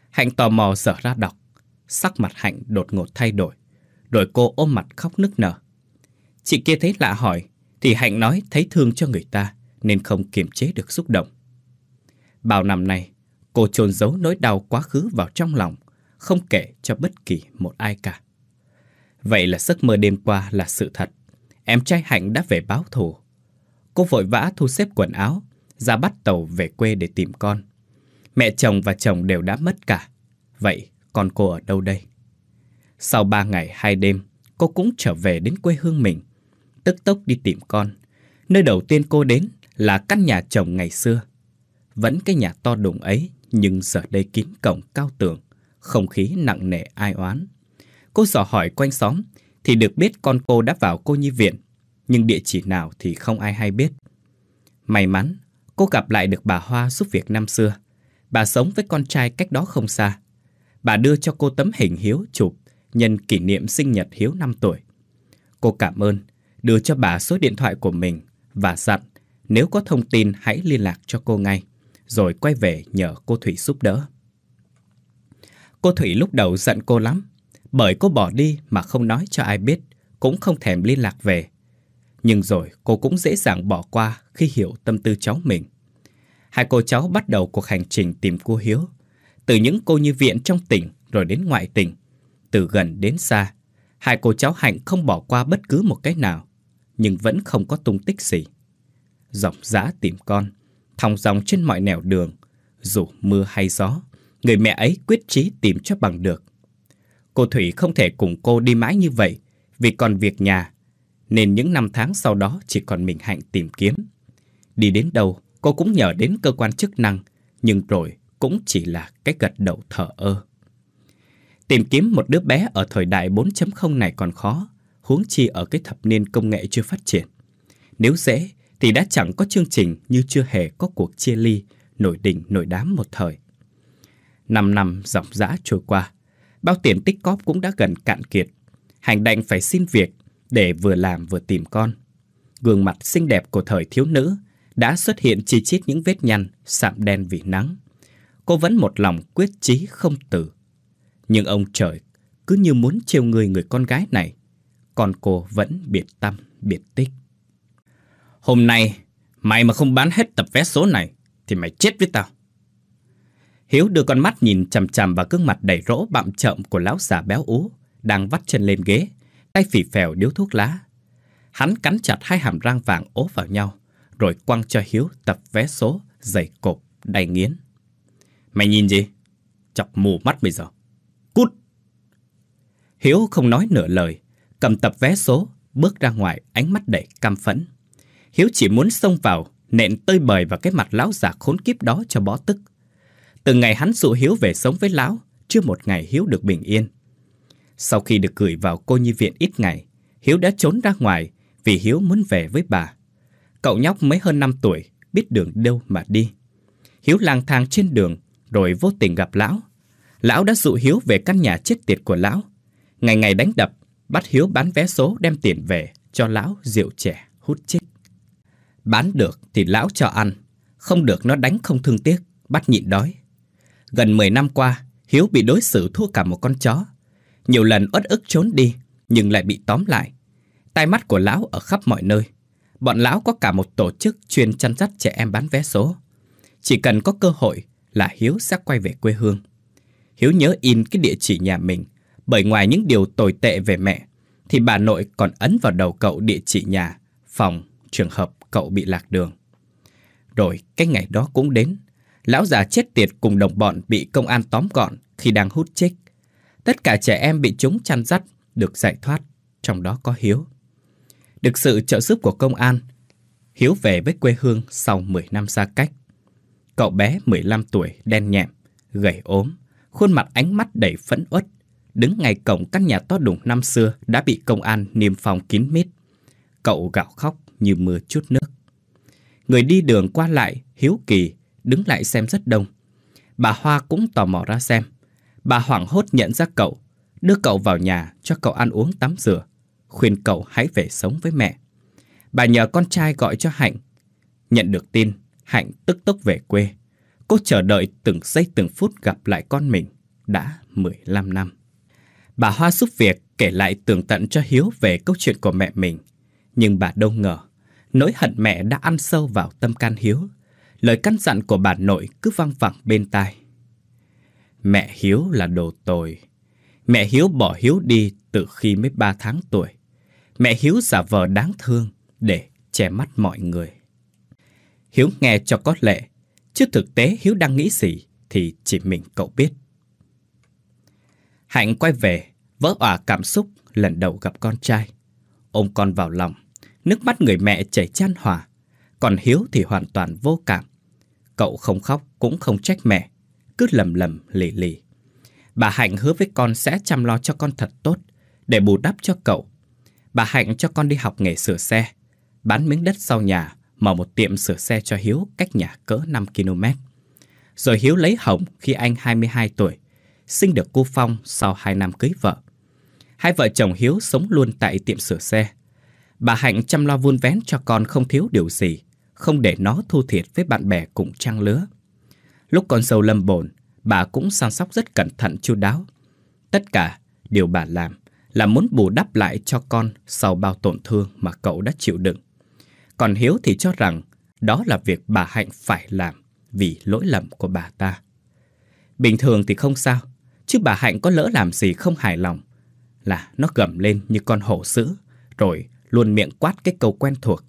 Hạnh tò mò dở ra đọc, sắc mặt Hạnh đột ngột thay đổi, rồi cô ôm mặt khóc nức nở. Chị kia thấy lạ hỏi, thì Hạnh nói thấy thương cho người ta Nên không kiềm chế được xúc động Bao năm nay Cô chôn giấu nỗi đau quá khứ vào trong lòng Không kể cho bất kỳ một ai cả Vậy là giấc mơ đêm qua là sự thật Em trai Hạnh đã về báo thù Cô vội vã thu xếp quần áo Ra bắt tàu về quê để tìm con Mẹ chồng và chồng đều đã mất cả Vậy con cô ở đâu đây? Sau ba ngày hai đêm Cô cũng trở về đến quê hương mình tức tốc đi tìm con. Nơi đầu tiên cô đến là căn nhà chồng ngày xưa. Vẫn cái nhà to đùng ấy, nhưng giờ đây kín cổng cao tường, không khí nặng nề ai oán. Cô dò hỏi quanh xóm, thì được biết con cô đã vào cô nhi viện, nhưng địa chỉ nào thì không ai hay biết. May mắn, cô gặp lại được bà Hoa giúp việc năm xưa. Bà sống với con trai cách đó không xa. Bà đưa cho cô tấm hình Hiếu chụp nhân kỷ niệm sinh nhật Hiếu 5 tuổi. Cô cảm ơn đưa cho bà số điện thoại của mình và dặn nếu có thông tin hãy liên lạc cho cô ngay, rồi quay về nhờ cô Thủy giúp đỡ. Cô Thủy lúc đầu giận cô lắm, bởi cô bỏ đi mà không nói cho ai biết, cũng không thèm liên lạc về. Nhưng rồi cô cũng dễ dàng bỏ qua khi hiểu tâm tư cháu mình. Hai cô cháu bắt đầu cuộc hành trình tìm cô Hiếu, từ những cô như viện trong tỉnh rồi đến ngoại tỉnh, từ gần đến xa. Hai cô cháu Hạnh không bỏ qua bất cứ một cái nào nhưng vẫn không có tung tích gì. Dọc dã tìm con, thòng dòng trên mọi nẻo đường, dù mưa hay gió, người mẹ ấy quyết chí tìm cho bằng được. Cô Thủy không thể cùng cô đi mãi như vậy vì còn việc nhà, nên những năm tháng sau đó chỉ còn mình Hạnh tìm kiếm. Đi đến đâu, cô cũng nhờ đến cơ quan chức năng, nhưng rồi cũng chỉ là cái gật đầu thở ơ. Tìm kiếm một đứa bé ở thời đại 4.0 này còn khó, huống chi ở cái thập niên công nghệ chưa phát triển. Nếu dễ thì đã chẳng có chương trình như chưa hề có cuộc chia ly, nổi đình nổi đám một thời. Năm năm dòng dã trôi qua, bao tiền tích cóp cũng đã gần cạn kiệt. Hành đành phải xin việc để vừa làm vừa tìm con. Gương mặt xinh đẹp của thời thiếu nữ đã xuất hiện chi chít những vết nhăn, sạm đen vì nắng. Cô vẫn một lòng quyết chí không từ. Nhưng ông trời cứ như muốn trêu người người con gái này con cô vẫn biệt tâm, biệt tích. Hôm nay, mày mà không bán hết tập vé số này, thì mày chết với tao. Hiếu đưa con mắt nhìn chằm chằm vào gương mặt đầy rỗ bặm chậm của lão già béo ú, đang vắt chân lên ghế, tay phỉ phèo điếu thuốc lá. Hắn cắn chặt hai hàm răng vàng ố vào nhau, rồi quăng cho Hiếu tập vé số, giày cộp, đầy nghiến. Mày nhìn gì? Chọc mù mắt bây giờ. Cút! Hiếu không nói nửa lời, cầm tập vé số, bước ra ngoài ánh mắt đầy cam phẫn. Hiếu chỉ muốn xông vào, nện tơi bời vào cái mặt lão già khốn kiếp đó cho bó tức. Từ ngày hắn dụ Hiếu về sống với lão, chưa một ngày Hiếu được bình yên. Sau khi được gửi vào cô nhi viện ít ngày, Hiếu đã trốn ra ngoài vì Hiếu muốn về với bà. Cậu nhóc mới hơn 5 tuổi, biết đường đâu mà đi. Hiếu lang thang trên đường, rồi vô tình gặp lão. Lão đã dụ Hiếu về căn nhà chết tiệt của lão. Ngày ngày đánh đập, Bắt Hiếu bán vé số đem tiền về cho lão rượu trẻ hút chích. Bán được thì lão cho ăn, không được nó đánh không thương tiếc, bắt nhịn đói. Gần 10 năm qua, Hiếu bị đối xử thua cả một con chó. Nhiều lần uất ức trốn đi, nhưng lại bị tóm lại. Tai mắt của lão ở khắp mọi nơi. Bọn lão có cả một tổ chức chuyên chăn dắt trẻ em bán vé số. Chỉ cần có cơ hội là Hiếu sẽ quay về quê hương. Hiếu nhớ in cái địa chỉ nhà mình bởi ngoài những điều tồi tệ về mẹ, thì bà nội còn ấn vào đầu cậu địa chỉ nhà, phòng, trường hợp cậu bị lạc đường. Rồi cái ngày đó cũng đến, lão già chết tiệt cùng đồng bọn bị công an tóm gọn khi đang hút chích. Tất cả trẻ em bị chúng chăn dắt được giải thoát, trong đó có Hiếu. Được sự trợ giúp của công an, Hiếu về với quê hương sau 10 năm xa cách. Cậu bé 15 tuổi đen nhẹm, gầy ốm, khuôn mặt ánh mắt đầy phẫn uất đứng ngay cổng căn nhà to đùng năm xưa đã bị công an niêm phong kín mít. Cậu gào khóc như mưa chút nước. Người đi đường qua lại, hiếu kỳ, đứng lại xem rất đông. Bà Hoa cũng tò mò ra xem. Bà hoảng hốt nhận ra cậu, đưa cậu vào nhà cho cậu ăn uống tắm rửa, khuyên cậu hãy về sống với mẹ. Bà nhờ con trai gọi cho Hạnh. Nhận được tin, Hạnh tức tốc về quê. Cô chờ đợi từng giây từng phút gặp lại con mình đã 15 năm. Bà Hoa giúp việc kể lại tường tận cho Hiếu về câu chuyện của mẹ mình. Nhưng bà đâu ngờ, nỗi hận mẹ đã ăn sâu vào tâm can Hiếu. Lời căn dặn của bà nội cứ vang vẳng bên tai. Mẹ Hiếu là đồ tồi. Mẹ Hiếu bỏ Hiếu đi từ khi mới 3 tháng tuổi. Mẹ Hiếu giả vờ đáng thương để che mắt mọi người. Hiếu nghe cho có lệ, chứ thực tế Hiếu đang nghĩ gì thì chỉ mình cậu biết. Hạnh quay về, vỡ òa cảm xúc lần đầu gặp con trai. Ôm con vào lòng, nước mắt người mẹ chảy chan hòa. Còn Hiếu thì hoàn toàn vô cảm. Cậu không khóc cũng không trách mẹ, cứ lầm lầm lì lì. Bà Hạnh hứa với con sẽ chăm lo cho con thật tốt, để bù đắp cho cậu. Bà Hạnh cho con đi học nghề sửa xe, bán miếng đất sau nhà, mở một tiệm sửa xe cho Hiếu cách nhà cỡ 5 km. Rồi Hiếu lấy Hồng khi anh 22 tuổi, sinh được cô Phong sau 2 năm cưới vợ. Hai vợ chồng Hiếu sống luôn tại tiệm sửa xe. Bà Hạnh chăm lo vun vén cho con không thiếu điều gì, không để nó thu thiệt với bạn bè cùng trang lứa. Lúc con dâu lâm bồn, bà cũng săn sóc rất cẩn thận chu đáo. Tất cả điều bà làm là muốn bù đắp lại cho con sau bao tổn thương mà cậu đã chịu đựng. Còn Hiếu thì cho rằng đó là việc bà Hạnh phải làm vì lỗi lầm của bà ta. Bình thường thì không sao, Chứ bà Hạnh có lỡ làm gì không hài lòng Là nó gầm lên như con hổ sữ Rồi luôn miệng quát cái câu quen thuộc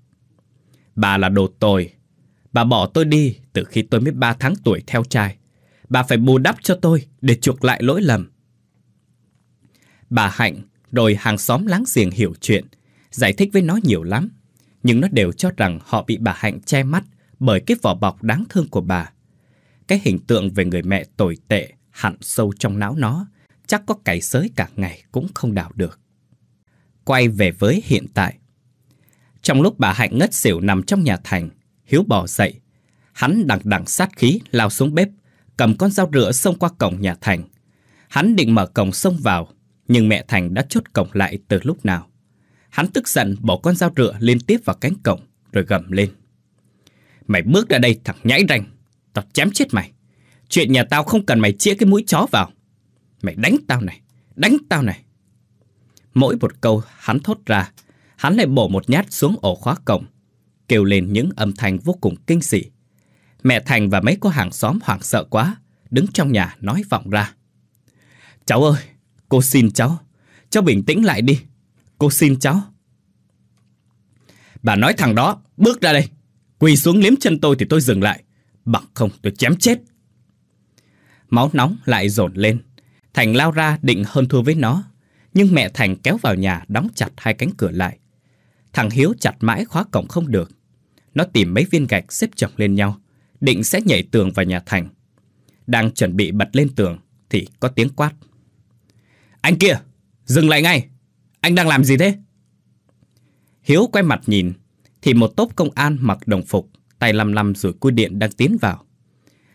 Bà là đồ tồi Bà bỏ tôi đi từ khi tôi mới 3 tháng tuổi theo trai Bà phải bù đắp cho tôi để chuộc lại lỗi lầm Bà Hạnh rồi hàng xóm láng giềng hiểu chuyện Giải thích với nó nhiều lắm Nhưng nó đều cho rằng họ bị bà Hạnh che mắt Bởi cái vỏ bọc đáng thương của bà Cái hình tượng về người mẹ tồi tệ hẳn sâu trong não nó, chắc có cày sới cả ngày cũng không đào được. Quay về với hiện tại. Trong lúc bà Hạnh ngất xỉu nằm trong nhà Thành, Hiếu bò dậy. Hắn đằng đằng sát khí lao xuống bếp, cầm con dao rửa xông qua cổng nhà Thành. Hắn định mở cổng xông vào, nhưng mẹ Thành đã chốt cổng lại từ lúc nào. Hắn tức giận bỏ con dao rửa liên tiếp vào cánh cổng, rồi gầm lên. Mày bước ra đây thằng nhãi rành, tao chém chết mày. Chuyện nhà tao không cần mày chĩa cái mũi chó vào Mày đánh tao này Đánh tao này Mỗi một câu hắn thốt ra Hắn lại bổ một nhát xuống ổ khóa cổng Kêu lên những âm thanh vô cùng kinh dị Mẹ Thành và mấy cô hàng xóm hoảng sợ quá Đứng trong nhà nói vọng ra Cháu ơi Cô xin cháu Cháu bình tĩnh lại đi Cô xin cháu Bà nói thằng đó Bước ra đây Quỳ xuống liếm chân tôi thì tôi dừng lại Bằng không tôi chém chết Máu nóng lại dồn lên. Thành lao ra định hơn thua với nó, nhưng mẹ Thành kéo vào nhà đóng chặt hai cánh cửa lại. Thằng Hiếu chặt mãi khóa cổng không được. Nó tìm mấy viên gạch xếp chồng lên nhau, định sẽ nhảy tường vào nhà Thành. Đang chuẩn bị bật lên tường thì có tiếng quát. Anh kia, dừng lại ngay! Anh đang làm gì thế? Hiếu quay mặt nhìn, thì một tốp công an mặc đồng phục, tay lăm lăm rồi cui điện đang tiến vào.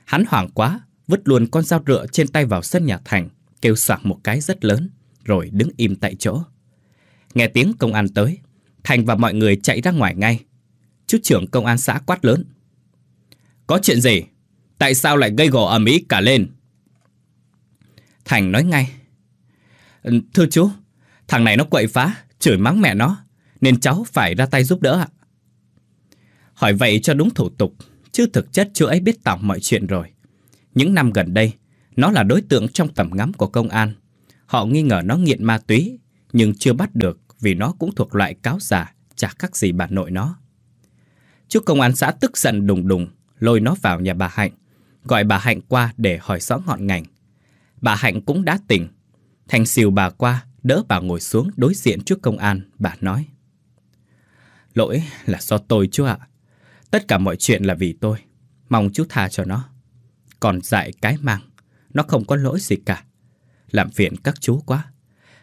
Hắn hoảng quá, vứt luôn con dao rựa trên tay vào sân nhà thành, kêu sạc một cái rất lớn, rồi đứng im tại chỗ. Nghe tiếng công an tới, Thành và mọi người chạy ra ngoài ngay. Chú trưởng công an xã quát lớn. Có chuyện gì? Tại sao lại gây gổ ầm ĩ cả lên? Thành nói ngay. Thưa chú, thằng này nó quậy phá, chửi mắng mẹ nó, nên cháu phải ra tay giúp đỡ ạ. Hỏi vậy cho đúng thủ tục, chứ thực chất chú ấy biết tổng mọi chuyện rồi. Những năm gần đây, nó là đối tượng trong tầm ngắm của công an. Họ nghi ngờ nó nghiện ma túy, nhưng chưa bắt được vì nó cũng thuộc loại cáo giả, chả khác gì bà nội nó. Chú công an xã tức giận đùng đùng, lôi nó vào nhà bà Hạnh, gọi bà Hạnh qua để hỏi rõ ngọn ngành. Bà Hạnh cũng đã tỉnh, thành xìu bà qua, đỡ bà ngồi xuống đối diện trước công an, bà nói. Lỗi là do tôi chú ạ. Tất cả mọi chuyện là vì tôi. Mong chú tha cho nó còn dại cái mạng, nó không có lỗi gì cả. Làm phiền các chú quá.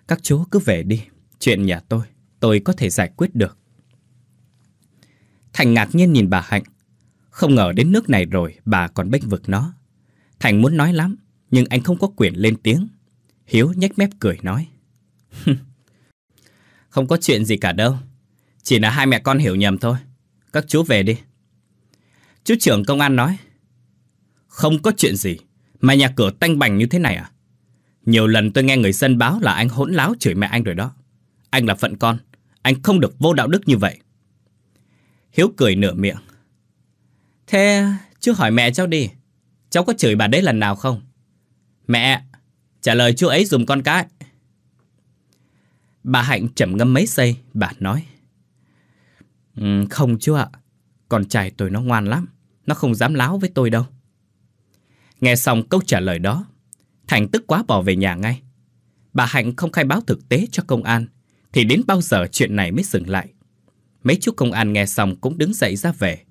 Các chú cứ về đi, chuyện nhà tôi, tôi có thể giải quyết được. Thành ngạc nhiên nhìn bà Hạnh. Không ngờ đến nước này rồi bà còn bênh vực nó. Thành muốn nói lắm, nhưng anh không có quyền lên tiếng. Hiếu nhếch mép cười nói. không có chuyện gì cả đâu. Chỉ là hai mẹ con hiểu nhầm thôi. Các chú về đi. Chú trưởng công an nói. Không có chuyện gì, mà nhà cửa tanh bành như thế này à? Nhiều lần tôi nghe người dân báo là anh hỗn láo chửi mẹ anh rồi đó. Anh là phận con, anh không được vô đạo đức như vậy. Hiếu cười nửa miệng. Thế chú hỏi mẹ cháu đi, cháu có chửi bà đấy lần nào không? Mẹ, trả lời chú ấy dùm con cái. Bà Hạnh trầm ngâm mấy giây, bà nói. Um, không chú ạ, con trai tôi nó ngoan lắm, nó không dám láo với tôi đâu. Nghe xong câu trả lời đó, Thành tức quá bỏ về nhà ngay. Bà Hạnh không khai báo thực tế cho công an, thì đến bao giờ chuyện này mới dừng lại. Mấy chú công an nghe xong cũng đứng dậy ra về.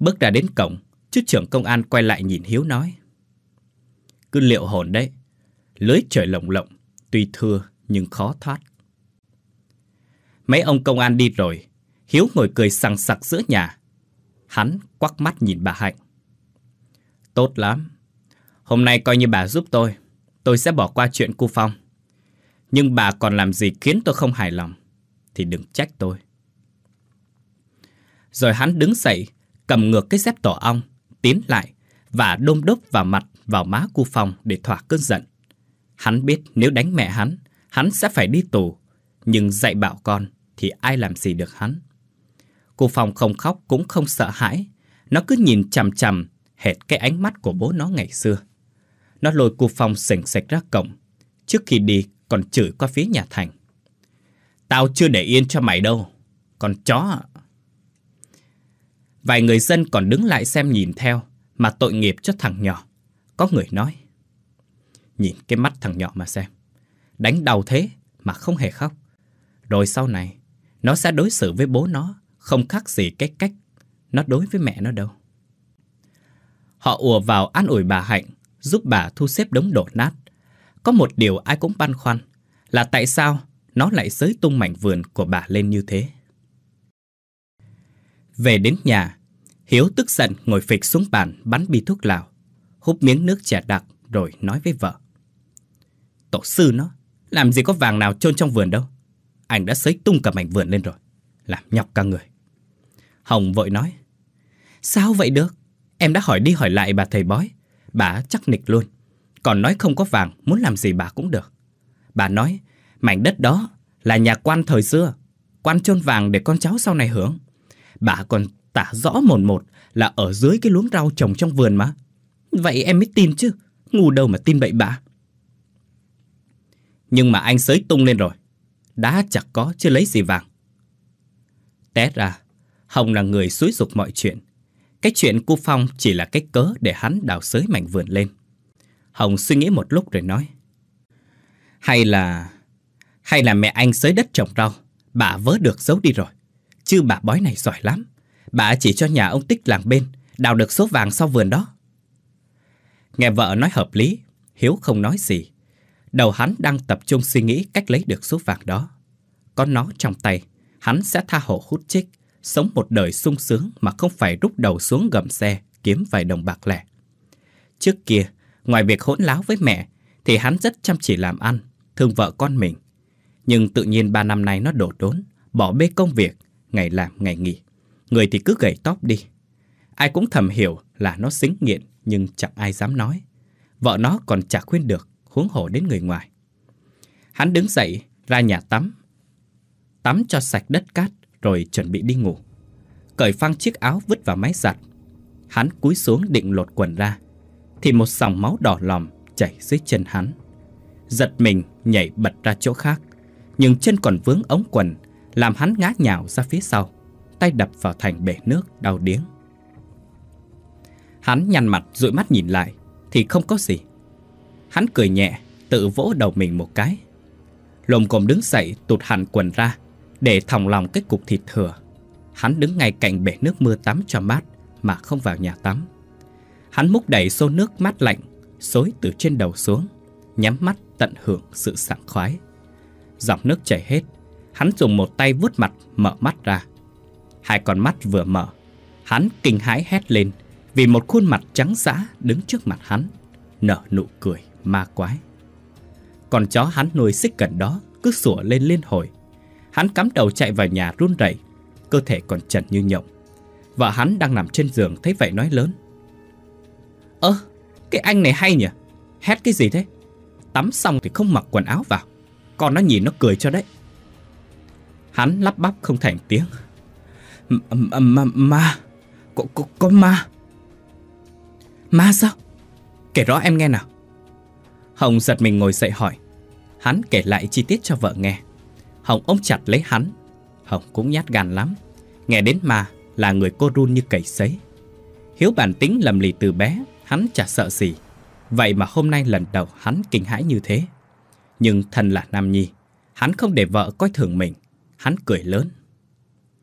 Bước ra đến cổng, chú trưởng công an quay lại nhìn Hiếu nói. Cứ liệu hồn đấy, lưới trời lồng lộng, tuy thưa nhưng khó thoát. Mấy ông công an đi rồi, Hiếu ngồi cười sằng sặc giữa nhà. Hắn quắc mắt nhìn bà Hạnh. Tốt lắm, Hôm nay coi như bà giúp tôi, tôi sẽ bỏ qua chuyện cu Phong. Nhưng bà còn làm gì khiến tôi không hài lòng, thì đừng trách tôi. Rồi hắn đứng dậy, cầm ngược cái dép tổ ong, tiến lại và đôm đốc vào mặt vào má cu Phong để thỏa cơn giận. Hắn biết nếu đánh mẹ hắn, hắn sẽ phải đi tù, nhưng dạy bảo con thì ai làm gì được hắn. Cô Phong không khóc cũng không sợ hãi, nó cứ nhìn chằm chằm hệt cái ánh mắt của bố nó ngày xưa. Nó lôi cô Phong sành sạch ra cổng Trước khi đi còn chửi qua phía nhà Thành Tao chưa để yên cho mày đâu Còn chó à. Vài người dân còn đứng lại xem nhìn theo Mà tội nghiệp cho thằng nhỏ Có người nói Nhìn cái mắt thằng nhỏ mà xem Đánh đầu thế mà không hề khóc Rồi sau này Nó sẽ đối xử với bố nó Không khác gì cái cách Nó đối với mẹ nó đâu Họ ùa vào an ủi bà Hạnh giúp bà thu xếp đống đổ nát. Có một điều ai cũng băn khoăn là tại sao nó lại xới tung mảnh vườn của bà lên như thế. Về đến nhà, Hiếu tức giận ngồi phịch xuống bàn bắn bi thuốc lào, hút miếng nước trà đặc rồi nói với vợ. Tổ sư nó, làm gì có vàng nào chôn trong vườn đâu. Anh đã xới tung cả mảnh vườn lên rồi, làm nhọc cả người. Hồng vội nói, sao vậy được? Em đã hỏi đi hỏi lại bà thầy bói, Bà chắc nịch luôn Còn nói không có vàng Muốn làm gì bà cũng được Bà nói Mảnh đất đó là nhà quan thời xưa Quan chôn vàng để con cháu sau này hưởng Bà còn tả rõ mồn một Là ở dưới cái luống rau trồng trong vườn mà Vậy em mới tin chứ Ngu đâu mà tin bậy bạ Nhưng mà anh sới tung lên rồi Đá chặt có chưa lấy gì vàng Té ra Hồng là người xúi dục mọi chuyện cái chuyện cu phong chỉ là cái cớ để hắn đào sới mảnh vườn lên. Hồng suy nghĩ một lúc rồi nói. Hay là... Hay là mẹ anh sới đất trồng rau, bà vớ được giấu đi rồi. Chứ bà bói này giỏi lắm. Bà chỉ cho nhà ông Tích làng bên, đào được số vàng sau vườn đó. Nghe vợ nói hợp lý, Hiếu không nói gì. Đầu hắn đang tập trung suy nghĩ cách lấy được số vàng đó. Có nó trong tay, hắn sẽ tha hồ hút chích, sống một đời sung sướng mà không phải rút đầu xuống gầm xe kiếm vài đồng bạc lẻ. Trước kia, ngoài việc hỗn láo với mẹ, thì hắn rất chăm chỉ làm ăn, thương vợ con mình. Nhưng tự nhiên ba năm nay nó đổ đốn, bỏ bê công việc, ngày làm ngày nghỉ. Người thì cứ gầy tóc đi. Ai cũng thầm hiểu là nó xính nghiện nhưng chẳng ai dám nói. Vợ nó còn chả khuyên được, huống hổ đến người ngoài. Hắn đứng dậy, ra nhà tắm. Tắm cho sạch đất cát rồi chuẩn bị đi ngủ. Cởi phăng chiếc áo vứt vào máy giặt. Hắn cúi xuống định lột quần ra, thì một dòng máu đỏ lòm chảy dưới chân hắn. Giật mình nhảy bật ra chỗ khác, nhưng chân còn vướng ống quần, làm hắn ngã nhào ra phía sau, tay đập vào thành bể nước đau điếng. Hắn nhăn mặt dụi mắt nhìn lại, thì không có gì. Hắn cười nhẹ, tự vỗ đầu mình một cái. Lồm cồm đứng dậy tụt hẳn quần ra, để thòng lòng cái cục thịt thừa, hắn đứng ngay cạnh bể nước mưa tắm cho mát mà không vào nhà tắm. Hắn múc đầy xô nước mát lạnh, xối từ trên đầu xuống, nhắm mắt tận hưởng sự sảng khoái. Dòng nước chảy hết, hắn dùng một tay vuốt mặt mở mắt ra. Hai con mắt vừa mở, hắn kinh hãi hét lên vì một khuôn mặt trắng dã đứng trước mặt hắn, nở nụ cười ma quái. Con chó hắn nuôi xích gần đó cứ sủa lên liên hồi, Hắn cắm đầu chạy vào nhà run rẩy, cơ thể còn trần như nhộng. Vợ hắn đang nằm trên giường thấy vậy nói lớn. Ơ, cái anh này hay nhỉ? Hét cái gì thế? Tắm xong thì không mặc quần áo vào. Còn nó nhìn nó cười cho đấy. Hắn lắp bắp không thành tiếng. Ma, ma, ma, có, có, có ma. Ma sao? Kể rõ em nghe nào. Hồng giật mình ngồi dậy hỏi. Hắn kể lại chi tiết cho vợ nghe. Hồng ôm chặt lấy hắn. Hồng cũng nhát gan lắm. Nghe đến mà là người cô run như cầy sấy. Hiếu bản tính lầm lì từ bé, hắn chả sợ gì. Vậy mà hôm nay lần đầu hắn kinh hãi như thế. Nhưng thân là Nam Nhi, hắn không để vợ coi thường mình. Hắn cười lớn.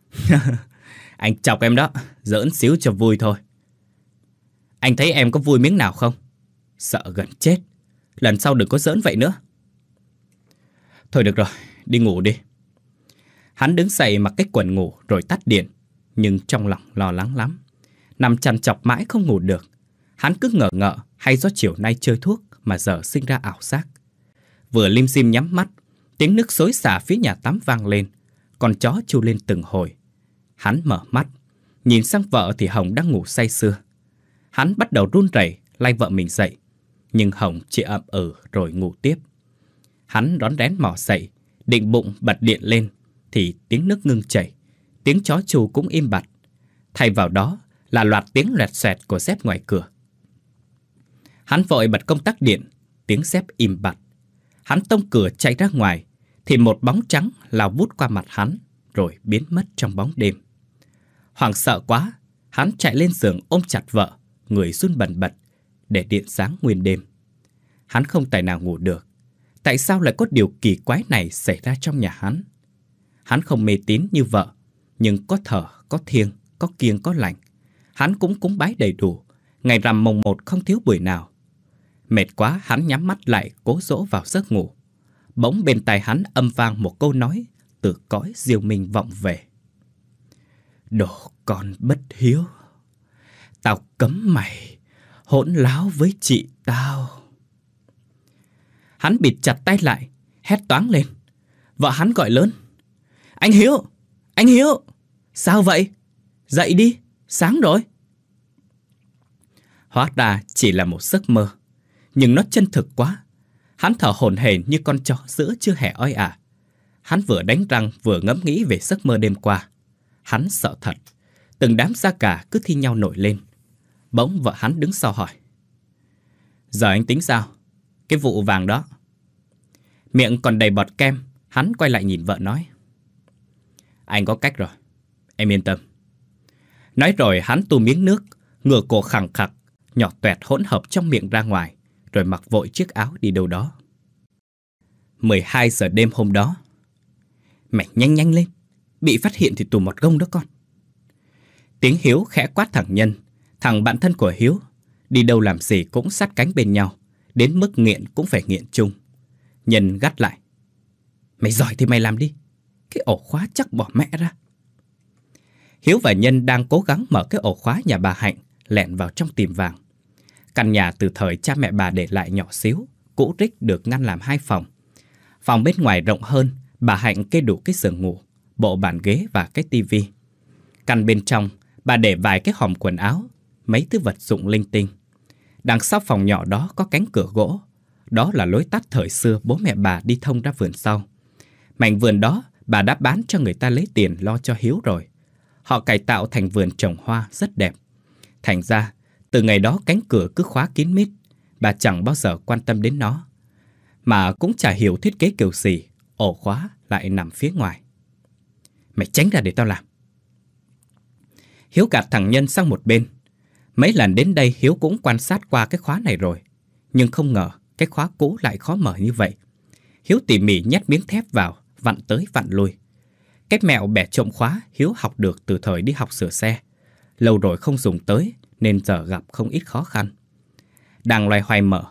anh chọc em đó, giỡn xíu cho vui thôi. Anh thấy em có vui miếng nào không? Sợ gần chết. Lần sau đừng có giỡn vậy nữa. Thôi được rồi, đi ngủ đi. Hắn đứng dậy mặc cái quần ngủ rồi tắt điện, nhưng trong lòng lo lắng lắm. Nằm chăn chọc mãi không ngủ được. Hắn cứ ngờ ngợ hay do chiều nay chơi thuốc mà giờ sinh ra ảo giác. Vừa lim dim nhắm mắt, tiếng nước xối xả phía nhà tắm vang lên, con chó chu lên từng hồi. Hắn mở mắt, nhìn sang vợ thì Hồng đang ngủ say sưa. Hắn bắt đầu run rẩy lay vợ mình dậy, nhưng Hồng chỉ ậm ừ rồi ngủ tiếp. Hắn đón rén mò dậy, Định bụng bật điện lên Thì tiếng nước ngưng chảy Tiếng chó chu cũng im bặt Thay vào đó là loạt tiếng loẹt xoẹt của dép ngoài cửa Hắn vội bật công tắc điện Tiếng dép im bặt Hắn tông cửa chạy ra ngoài Thì một bóng trắng lao vút qua mặt hắn Rồi biến mất trong bóng đêm Hoàng sợ quá Hắn chạy lên giường ôm chặt vợ Người run bần bật Để điện sáng nguyên đêm Hắn không tài nào ngủ được Tại sao lại có điều kỳ quái này xảy ra trong nhà hắn? Hắn không mê tín như vợ, nhưng có thờ có thiêng, có kiêng, có lành. Hắn cũng cúng bái đầy đủ, ngày rằm mồng một không thiếu buổi nào. Mệt quá hắn nhắm mắt lại cố dỗ vào giấc ngủ. Bỗng bên tai hắn âm vang một câu nói từ cõi diêu minh vọng về. Đồ con bất hiếu, tao cấm mày hỗn láo với chị tao. Hắn bịt chặt tay lại, hét toáng lên. Vợ hắn gọi lớn. Anh Hiếu! Anh Hiếu! Sao vậy? Dậy đi! Sáng rồi! Hóa ra chỉ là một giấc mơ. Nhưng nó chân thực quá. Hắn thở hổn hển như con chó giữa chưa hẻ oi ả. Hắn vừa đánh răng vừa ngẫm nghĩ về giấc mơ đêm qua. Hắn sợ thật. Từng đám da gà cứ thi nhau nổi lên. Bỗng vợ hắn đứng sau hỏi. Giờ anh tính sao? Cái vụ vàng đó Miệng còn đầy bọt kem Hắn quay lại nhìn vợ nói Anh có cách rồi Em yên tâm Nói rồi hắn tu miếng nước Ngửa cổ khẳng khặc Nhỏ tuẹt hỗn hợp trong miệng ra ngoài Rồi mặc vội chiếc áo đi đâu đó 12 giờ đêm hôm đó mẹ nhanh nhanh lên Bị phát hiện thì tù một gông đó con Tiếng Hiếu khẽ quát thẳng Nhân Thằng bạn thân của Hiếu Đi đâu làm gì cũng sát cánh bên nhau đến mức nghiện cũng phải nghiện chung. Nhân gắt lại. Mày giỏi thì mày làm đi. Cái ổ khóa chắc bỏ mẹ ra. Hiếu và Nhân đang cố gắng mở cái ổ khóa nhà bà Hạnh, lẹn vào trong tìm vàng. Căn nhà từ thời cha mẹ bà để lại nhỏ xíu, cũ rích được ngăn làm hai phòng. Phòng bên ngoài rộng hơn, bà Hạnh kê đủ cái giường ngủ, bộ bàn ghế và cái tivi. Căn bên trong, bà để vài cái hòm quần áo, mấy thứ vật dụng linh tinh. Đằng sau phòng nhỏ đó có cánh cửa gỗ. Đó là lối tắt thời xưa bố mẹ bà đi thông ra vườn sau. Mảnh vườn đó bà đã bán cho người ta lấy tiền lo cho Hiếu rồi. Họ cải tạo thành vườn trồng hoa rất đẹp. Thành ra, từ ngày đó cánh cửa cứ khóa kín mít, bà chẳng bao giờ quan tâm đến nó. Mà cũng chả hiểu thiết kế kiểu gì, ổ khóa lại nằm phía ngoài. Mày tránh ra để tao làm. Hiếu gạt thằng Nhân sang một bên, Mấy lần đến đây Hiếu cũng quan sát qua cái khóa này rồi. Nhưng không ngờ cái khóa cũ lại khó mở như vậy. Hiếu tỉ mỉ nhét miếng thép vào, vặn tới vặn lui. Cái mẹo bẻ trộm khóa Hiếu học được từ thời đi học sửa xe. Lâu rồi không dùng tới nên giờ gặp không ít khó khăn. Đang loay hoay mở,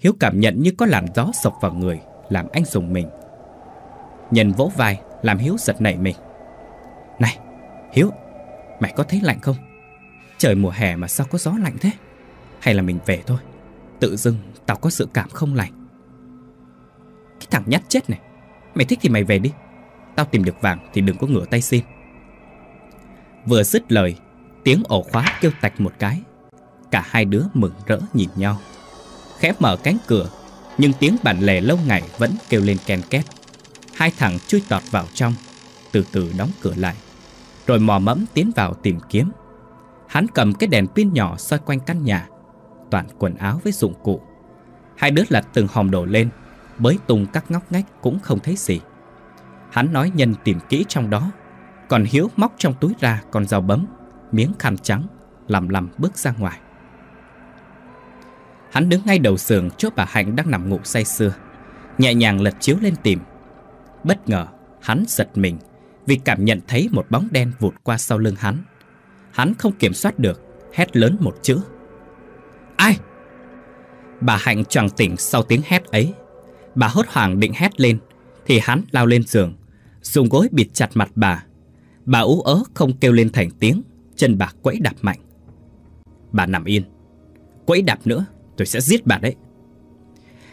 Hiếu cảm nhận như có làn gió sộc vào người, làm anh dùng mình. Nhân vỗ vai, làm Hiếu giật nảy mình. Này, Hiếu, mày có thấy lạnh không? Trời mùa hè mà sao có gió lạnh thế Hay là mình về thôi Tự dưng tao có sự cảm không lành Cái thằng nhát chết này Mày thích thì mày về đi Tao tìm được vàng thì đừng có ngửa tay xin Vừa dứt lời Tiếng ổ khóa kêu tạch một cái Cả hai đứa mừng rỡ nhìn nhau Khẽ mở cánh cửa Nhưng tiếng bản lề lâu ngày vẫn kêu lên ken két Hai thằng chui tọt vào trong Từ từ đóng cửa lại Rồi mò mẫm tiến vào tìm kiếm Hắn cầm cái đèn pin nhỏ soi quanh căn nhà Toàn quần áo với dụng cụ Hai đứa lật từng hòm đồ lên Bới tung các ngóc ngách cũng không thấy gì Hắn nói nhân tìm kỹ trong đó Còn Hiếu móc trong túi ra con dao bấm Miếng khăn trắng Lầm lầm bước ra ngoài Hắn đứng ngay đầu giường chỗ bà Hạnh đang nằm ngủ say sưa Nhẹ nhàng lật chiếu lên tìm Bất ngờ hắn giật mình Vì cảm nhận thấy một bóng đen vụt qua sau lưng hắn Hắn không kiểm soát được Hét lớn một chữ Ai Bà Hạnh choàng tỉnh sau tiếng hét ấy Bà hốt hoảng định hét lên Thì hắn lao lên giường Dùng gối bịt chặt mặt bà Bà ú ớ không kêu lên thành tiếng Chân bà quẫy đạp mạnh Bà nằm yên Quẫy đạp nữa tôi sẽ giết bà đấy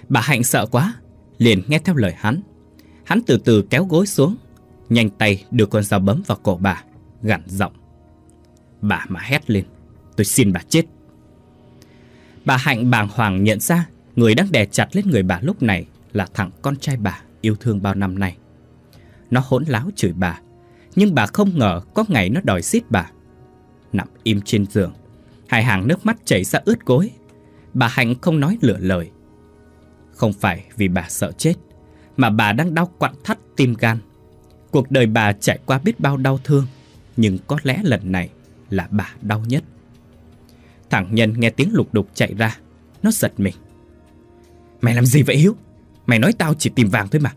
Bà Hạnh sợ quá Liền nghe theo lời hắn Hắn từ từ kéo gối xuống Nhanh tay đưa con dao bấm vào cổ bà Gằn giọng bà mà hét lên Tôi xin bà chết Bà Hạnh bàng hoàng nhận ra Người đang đè chặt lên người bà lúc này Là thằng con trai bà yêu thương bao năm nay Nó hỗn láo chửi bà Nhưng bà không ngờ có ngày nó đòi giết bà Nằm im trên giường Hai hàng nước mắt chảy ra ướt gối Bà Hạnh không nói lửa lời Không phải vì bà sợ chết Mà bà đang đau quặn thắt tim gan Cuộc đời bà trải qua biết bao đau thương Nhưng có lẽ lần này là bà đau nhất. Thằng Nhân nghe tiếng lục đục chạy ra, nó giật mình. Mày làm gì vậy Hiếu? Mày nói tao chỉ tìm vàng thôi mà.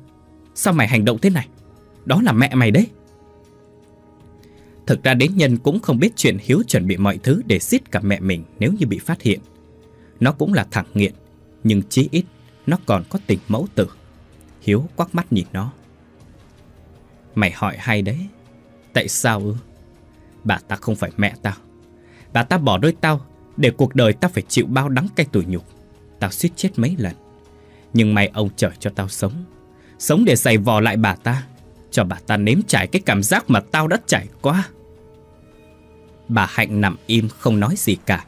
Sao mày hành động thế này? Đó là mẹ mày đấy. Thực ra đến Nhân cũng không biết chuyện Hiếu chuẩn bị mọi thứ để giết cả mẹ mình nếu như bị phát hiện. Nó cũng là thằng nghiện, nhưng chí ít nó còn có tình mẫu tử. Hiếu quắc mắt nhìn nó. Mày hỏi hay đấy, tại sao ư? Bà ta không phải mẹ tao Bà ta bỏ đôi tao Để cuộc đời tao phải chịu bao đắng cay tủi nhục Tao suýt chết mấy lần Nhưng may ông trời cho tao sống Sống để giày vò lại bà ta Cho bà ta nếm trải cái cảm giác mà tao đã trải qua Bà Hạnh nằm im không nói gì cả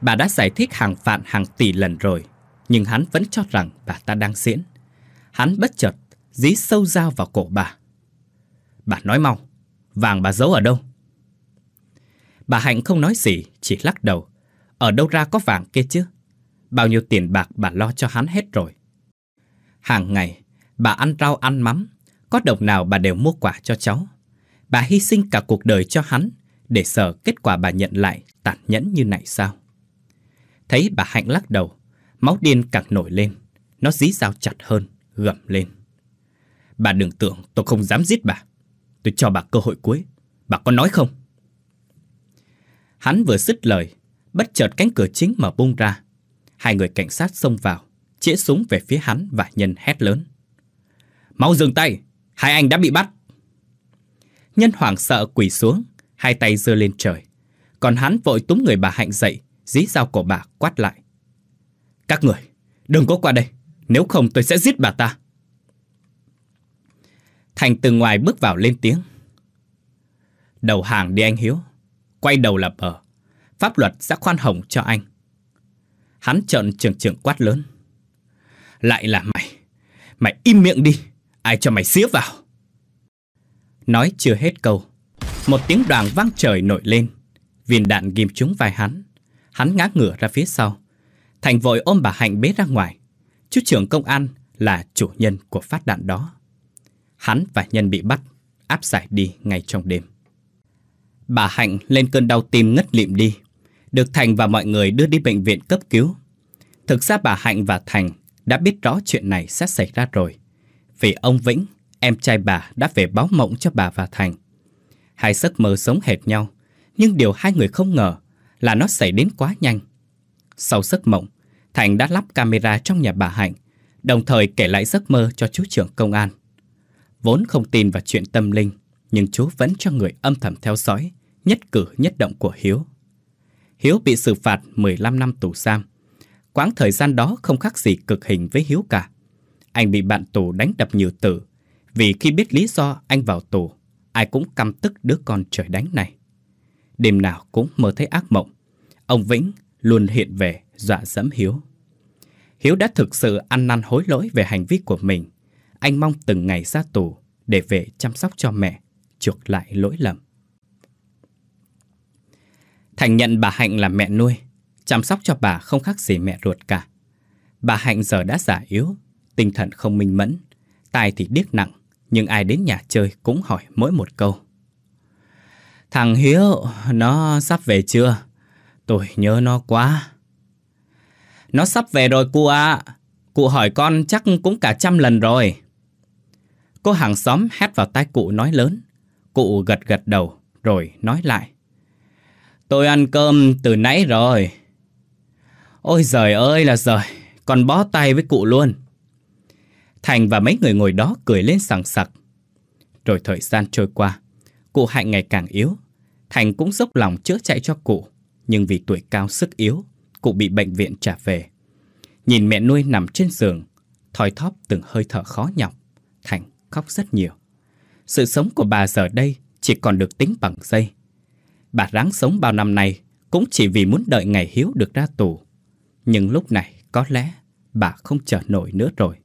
Bà đã giải thích hàng vạn hàng tỷ lần rồi Nhưng hắn vẫn cho rằng bà ta đang diễn Hắn bất chợt dí sâu dao vào cổ bà Bà nói mau Vàng bà giấu ở đâu Bà Hạnh không nói gì, chỉ lắc đầu. Ở đâu ra có vàng kia chứ? Bao nhiêu tiền bạc bà lo cho hắn hết rồi. Hàng ngày, bà ăn rau ăn mắm, có đồng nào bà đều mua quả cho cháu. Bà hy sinh cả cuộc đời cho hắn, để sợ kết quả bà nhận lại tàn nhẫn như này sao? Thấy bà Hạnh lắc đầu, máu điên càng nổi lên, nó dí dao chặt hơn, gầm lên. Bà đừng tưởng tôi không dám giết bà. Tôi cho bà cơ hội cuối. Bà có nói không? Hắn vừa dứt lời, bất chợt cánh cửa chính mở bung ra. Hai người cảnh sát xông vào, chĩa súng về phía hắn và Nhân hét lớn. Mau dừng tay, hai anh đã bị bắt. Nhân hoảng sợ quỳ xuống, hai tay giơ lên trời. Còn hắn vội túm người bà Hạnh dậy, dí dao cổ bà quát lại. Các người, đừng có qua đây, nếu không tôi sẽ giết bà ta. Thành từ ngoài bước vào lên tiếng. Đầu hàng đi anh Hiếu, quay đầu là bờ. Pháp luật sẽ khoan hồng cho anh. Hắn trợn trường trường quát lớn. Lại là mày. Mày im miệng đi. Ai cho mày xía vào. Nói chưa hết câu. Một tiếng đoàn vang trời nổi lên. Viên đạn ghim trúng vai hắn. Hắn ngã ngửa ra phía sau. Thành vội ôm bà Hạnh bế ra ngoài. Chú trưởng công an là chủ nhân của phát đạn đó. Hắn và nhân bị bắt, áp giải đi ngay trong đêm bà Hạnh lên cơn đau tim ngất lịm đi, được Thành và mọi người đưa đi bệnh viện cấp cứu. Thực ra bà Hạnh và Thành đã biết rõ chuyện này sẽ xảy ra rồi, vì ông Vĩnh, em trai bà đã về báo mộng cho bà và Thành. Hai giấc mơ sống hệt nhau, nhưng điều hai người không ngờ là nó xảy đến quá nhanh. Sau giấc mộng, Thành đã lắp camera trong nhà bà Hạnh, đồng thời kể lại giấc mơ cho chú trưởng công an. Vốn không tin vào chuyện tâm linh, nhưng chú vẫn cho người âm thầm theo dõi, nhất cử nhất động của Hiếu. Hiếu bị xử phạt 15 năm tù giam. Quãng thời gian đó không khác gì cực hình với Hiếu cả. Anh bị bạn tù đánh đập nhiều tử, vì khi biết lý do anh vào tù, ai cũng căm tức đứa con trời đánh này. Đêm nào cũng mơ thấy ác mộng. Ông Vĩnh luôn hiện về dọa dẫm Hiếu. Hiếu đã thực sự ăn năn hối lỗi về hành vi của mình. Anh mong từng ngày ra tù để về chăm sóc cho mẹ, chuộc lại lỗi lầm. Thành nhận bà Hạnh là mẹ nuôi, chăm sóc cho bà không khác gì mẹ ruột cả. Bà Hạnh giờ đã già yếu, tinh thần không minh mẫn, tai thì điếc nặng, nhưng ai đến nhà chơi cũng hỏi mỗi một câu. Thằng Hiếu, nó sắp về chưa? Tôi nhớ nó quá. Nó sắp về rồi cụ ạ. À. Cụ hỏi con chắc cũng cả trăm lần rồi. Cô hàng xóm hét vào tai cụ nói lớn. Cụ gật gật đầu rồi nói lại. Tôi ăn cơm từ nãy rồi. Ôi giời ơi là giời, còn bó tay với cụ luôn. Thành và mấy người ngồi đó cười lên sảng sặc. Rồi thời gian trôi qua, cụ Hạnh ngày càng yếu. Thành cũng dốc lòng chữa chạy cho cụ, nhưng vì tuổi cao sức yếu, cụ bị bệnh viện trả về. Nhìn mẹ nuôi nằm trên giường, thoi thóp từng hơi thở khó nhọc, Thành khóc rất nhiều. Sự sống của bà giờ đây chỉ còn được tính bằng giây. Bà ráng sống bao năm nay cũng chỉ vì muốn đợi ngày Hiếu được ra tù. Nhưng lúc này có lẽ bà không chờ nổi nữa rồi.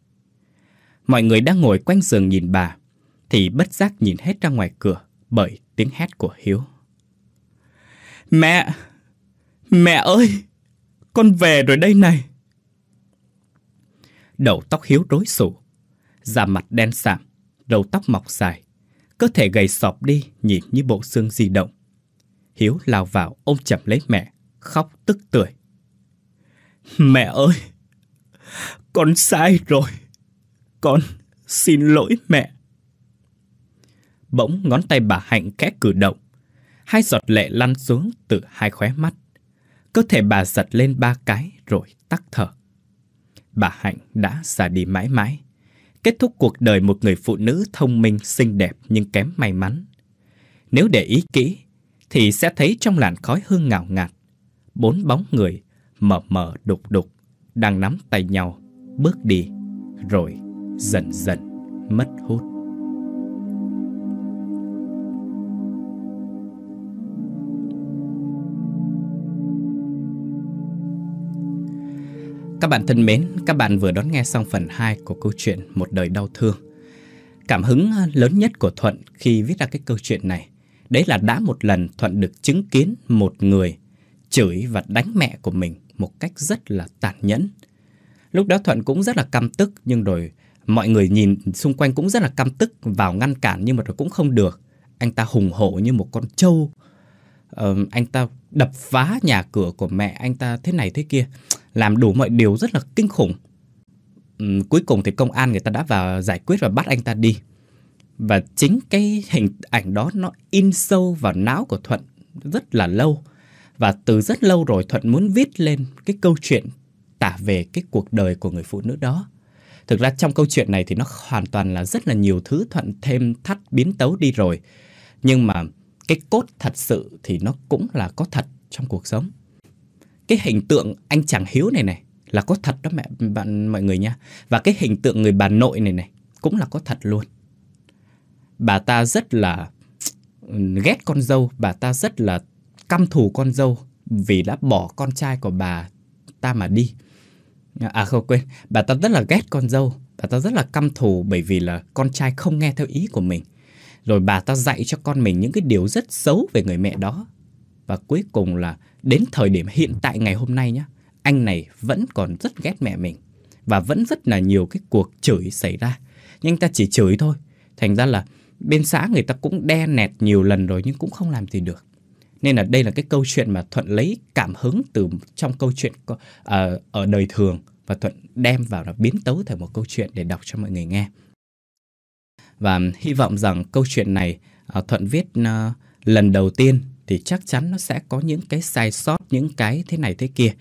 Mọi người đang ngồi quanh giường nhìn bà thì bất giác nhìn hết ra ngoài cửa bởi tiếng hét của Hiếu. Mẹ! Mẹ ơi! Con về rồi đây này! Đầu tóc Hiếu rối xù, da mặt đen sạm, đầu tóc mọc dài, cơ thể gầy sọp đi nhìn như bộ xương di động. Hiếu lao vào ôm chầm lấy mẹ, khóc tức tưởi. Mẹ ơi! Con sai rồi! Con xin lỗi mẹ! Bỗng ngón tay bà Hạnh kẽ cử động, hai giọt lệ lăn xuống từ hai khóe mắt. Cơ thể bà giật lên ba cái rồi tắt thở. Bà Hạnh đã già đi mãi mãi, kết thúc cuộc đời một người phụ nữ thông minh xinh đẹp nhưng kém may mắn. Nếu để ý kỹ, thì sẽ thấy trong làn khói hương ngào ngạt, bốn bóng người mờ mờ đục đục đang nắm tay nhau bước đi rồi dần dần mất hút. Các bạn thân mến, các bạn vừa đón nghe xong phần 2 của câu chuyện Một đời đau thương. Cảm hứng lớn nhất của Thuận khi viết ra cái câu chuyện này Đấy là đã một lần Thuận được chứng kiến một người chửi và đánh mẹ của mình một cách rất là tàn nhẫn. Lúc đó Thuận cũng rất là căm tức nhưng rồi mọi người nhìn xung quanh cũng rất là căm tức vào ngăn cản nhưng mà rồi cũng không được. Anh ta hùng hổ như một con trâu. Ờ, anh ta đập phá nhà cửa của mẹ anh ta thế này thế kia, làm đủ mọi điều rất là kinh khủng. Ừ, cuối cùng thì công an người ta đã vào giải quyết và bắt anh ta đi. Và chính cái hình ảnh đó nó in sâu vào não của Thuận rất là lâu. Và từ rất lâu rồi Thuận muốn viết lên cái câu chuyện tả về cái cuộc đời của người phụ nữ đó. Thực ra trong câu chuyện này thì nó hoàn toàn là rất là nhiều thứ Thuận thêm thắt biến tấu đi rồi. Nhưng mà cái cốt thật sự thì nó cũng là có thật trong cuộc sống. Cái hình tượng anh chàng hiếu này này là có thật đó mẹ bạn mọi người nha. Và cái hình tượng người bà nội này này cũng là có thật luôn bà ta rất là ừ, ghét con dâu, bà ta rất là căm thù con dâu vì đã bỏ con trai của bà ta mà đi. À không quên, bà ta rất là ghét con dâu, bà ta rất là căm thù bởi vì là con trai không nghe theo ý của mình. Rồi bà ta dạy cho con mình những cái điều rất xấu về người mẹ đó. Và cuối cùng là đến thời điểm hiện tại ngày hôm nay nhá, anh này vẫn còn rất ghét mẹ mình và vẫn rất là nhiều cái cuộc chửi xảy ra. Nhưng anh ta chỉ chửi thôi. Thành ra là bên xã người ta cũng đe nẹt nhiều lần rồi nhưng cũng không làm gì được nên là đây là cái câu chuyện mà thuận lấy cảm hứng từ trong câu chuyện uh, ở đời thường và thuận đem vào là biến tấu thành một câu chuyện để đọc cho mọi người nghe và hy vọng rằng câu chuyện này ờ, thuận viết ờ, lần đầu tiên thì chắc chắn nó sẽ có những cái sai sót những cái thế này thế kia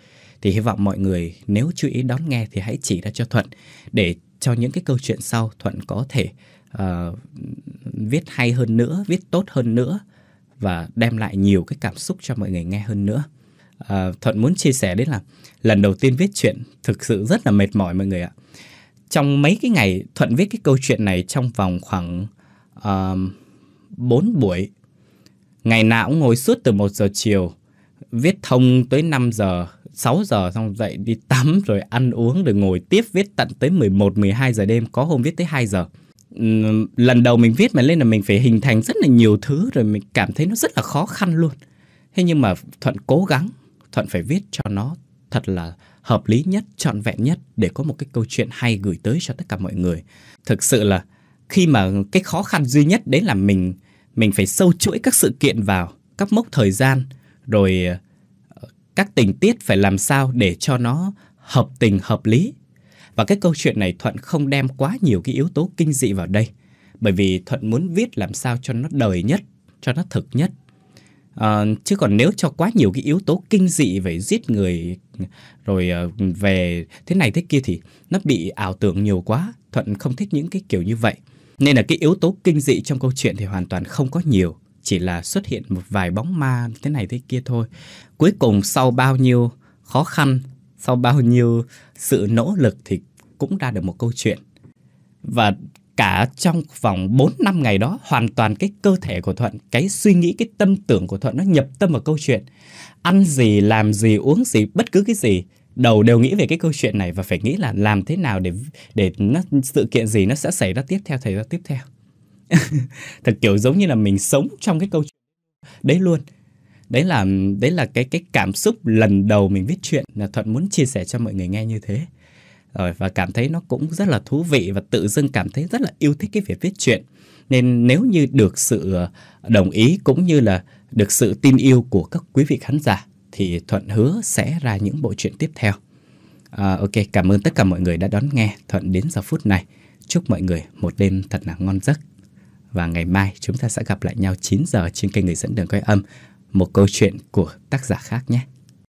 thì hy vọng mọi người nếu chú ý đón nghe thì hãy chỉ ra cho thuận để cho những cái câu chuyện sau thuận có thể uh, viết hay hơn nữa viết tốt hơn nữa và đem lại nhiều cái cảm xúc cho mọi người nghe hơn nữa à, thuận muốn chia sẻ đấy là lần đầu tiên viết chuyện thực sự rất là mệt mỏi mọi người ạ trong mấy cái ngày thuận viết cái câu chuyện này trong vòng khoảng uh, ờ, 4 buổi ngày nào cũng ngồi suốt từ 1 giờ chiều viết thông tới 5 giờ 6 giờ xong dậy đi tắm rồi ăn uống rồi ngồi tiếp viết tận tới 11 12 giờ đêm có hôm viết tới 2 giờ lần đầu mình viết mà lên là mình phải hình thành rất là nhiều thứ rồi mình cảm thấy nó rất là khó khăn luôn thế nhưng mà thuận cố gắng thuận phải viết cho nó thật là hợp lý nhất trọn vẹn nhất để có một cái câu chuyện hay gửi tới cho tất cả mọi người thực sự là khi mà cái khó khăn duy nhất đấy là mình mình phải sâu chuỗi các sự kiện vào các mốc thời gian rồi ờ, các tình tiết phải làm sao để cho nó hợp tình hợp lý và cái câu chuyện này Thuận không đem quá nhiều cái yếu tố kinh dị vào đây Bởi vì Thuận muốn viết làm sao cho nó đời nhất, cho nó thực nhất à, Chứ còn nếu cho quá nhiều cái yếu tố kinh dị về giết người Rồi ờ, về thế này thế kia thì nó bị ảo tưởng nhiều quá Thuận không thích những cái kiểu như vậy Nên là cái yếu tố kinh dị trong câu chuyện thì hoàn toàn không có nhiều chỉ là xuất hiện một vài bóng ma thế này thế kia thôi. Cuối cùng sau bao nhiêu khó khăn, sau bao nhiêu sự nỗ lực thì cũng ra được một câu chuyện. Và cả trong vòng 4 năm ngày đó hoàn toàn cái cơ thể của Thuận, cái suy nghĩ, cái tâm tưởng của Thuận nó nhập tâm vào câu chuyện. Ăn gì, làm gì, uống gì, bất cứ cái gì đầu đều nghĩ về cái câu chuyện này và phải nghĩ là làm thế nào để để nó sự kiện gì nó sẽ xảy ra tiếp theo xảy ra tiếp theo thật kiểu giống như là mình sống trong cái câu chuyện đấy luôn đấy là đấy là cái cái cảm xúc lần đầu mình viết chuyện là thuận muốn chia sẻ cho mọi người nghe như thế rồi và cảm thấy nó cũng rất là thú vị và tự dưng cảm thấy rất là yêu thích cái việc viết chuyện nên nếu như được sự ờ, đồng ý cũng như là được sự tin yêu của các quý vị khán giả thì thuận hứa sẽ ra những bộ truyện tiếp theo à, ok cảm ơn tất cả mọi người đã đón nghe thuận đến giờ phút này chúc mọi người một đêm thật là ngon giấc và ngày mai chúng ta sẽ gặp lại nhau 9 giờ trên kênh người dẫn đường quay âm một câu chuyện của tác giả khác nhé.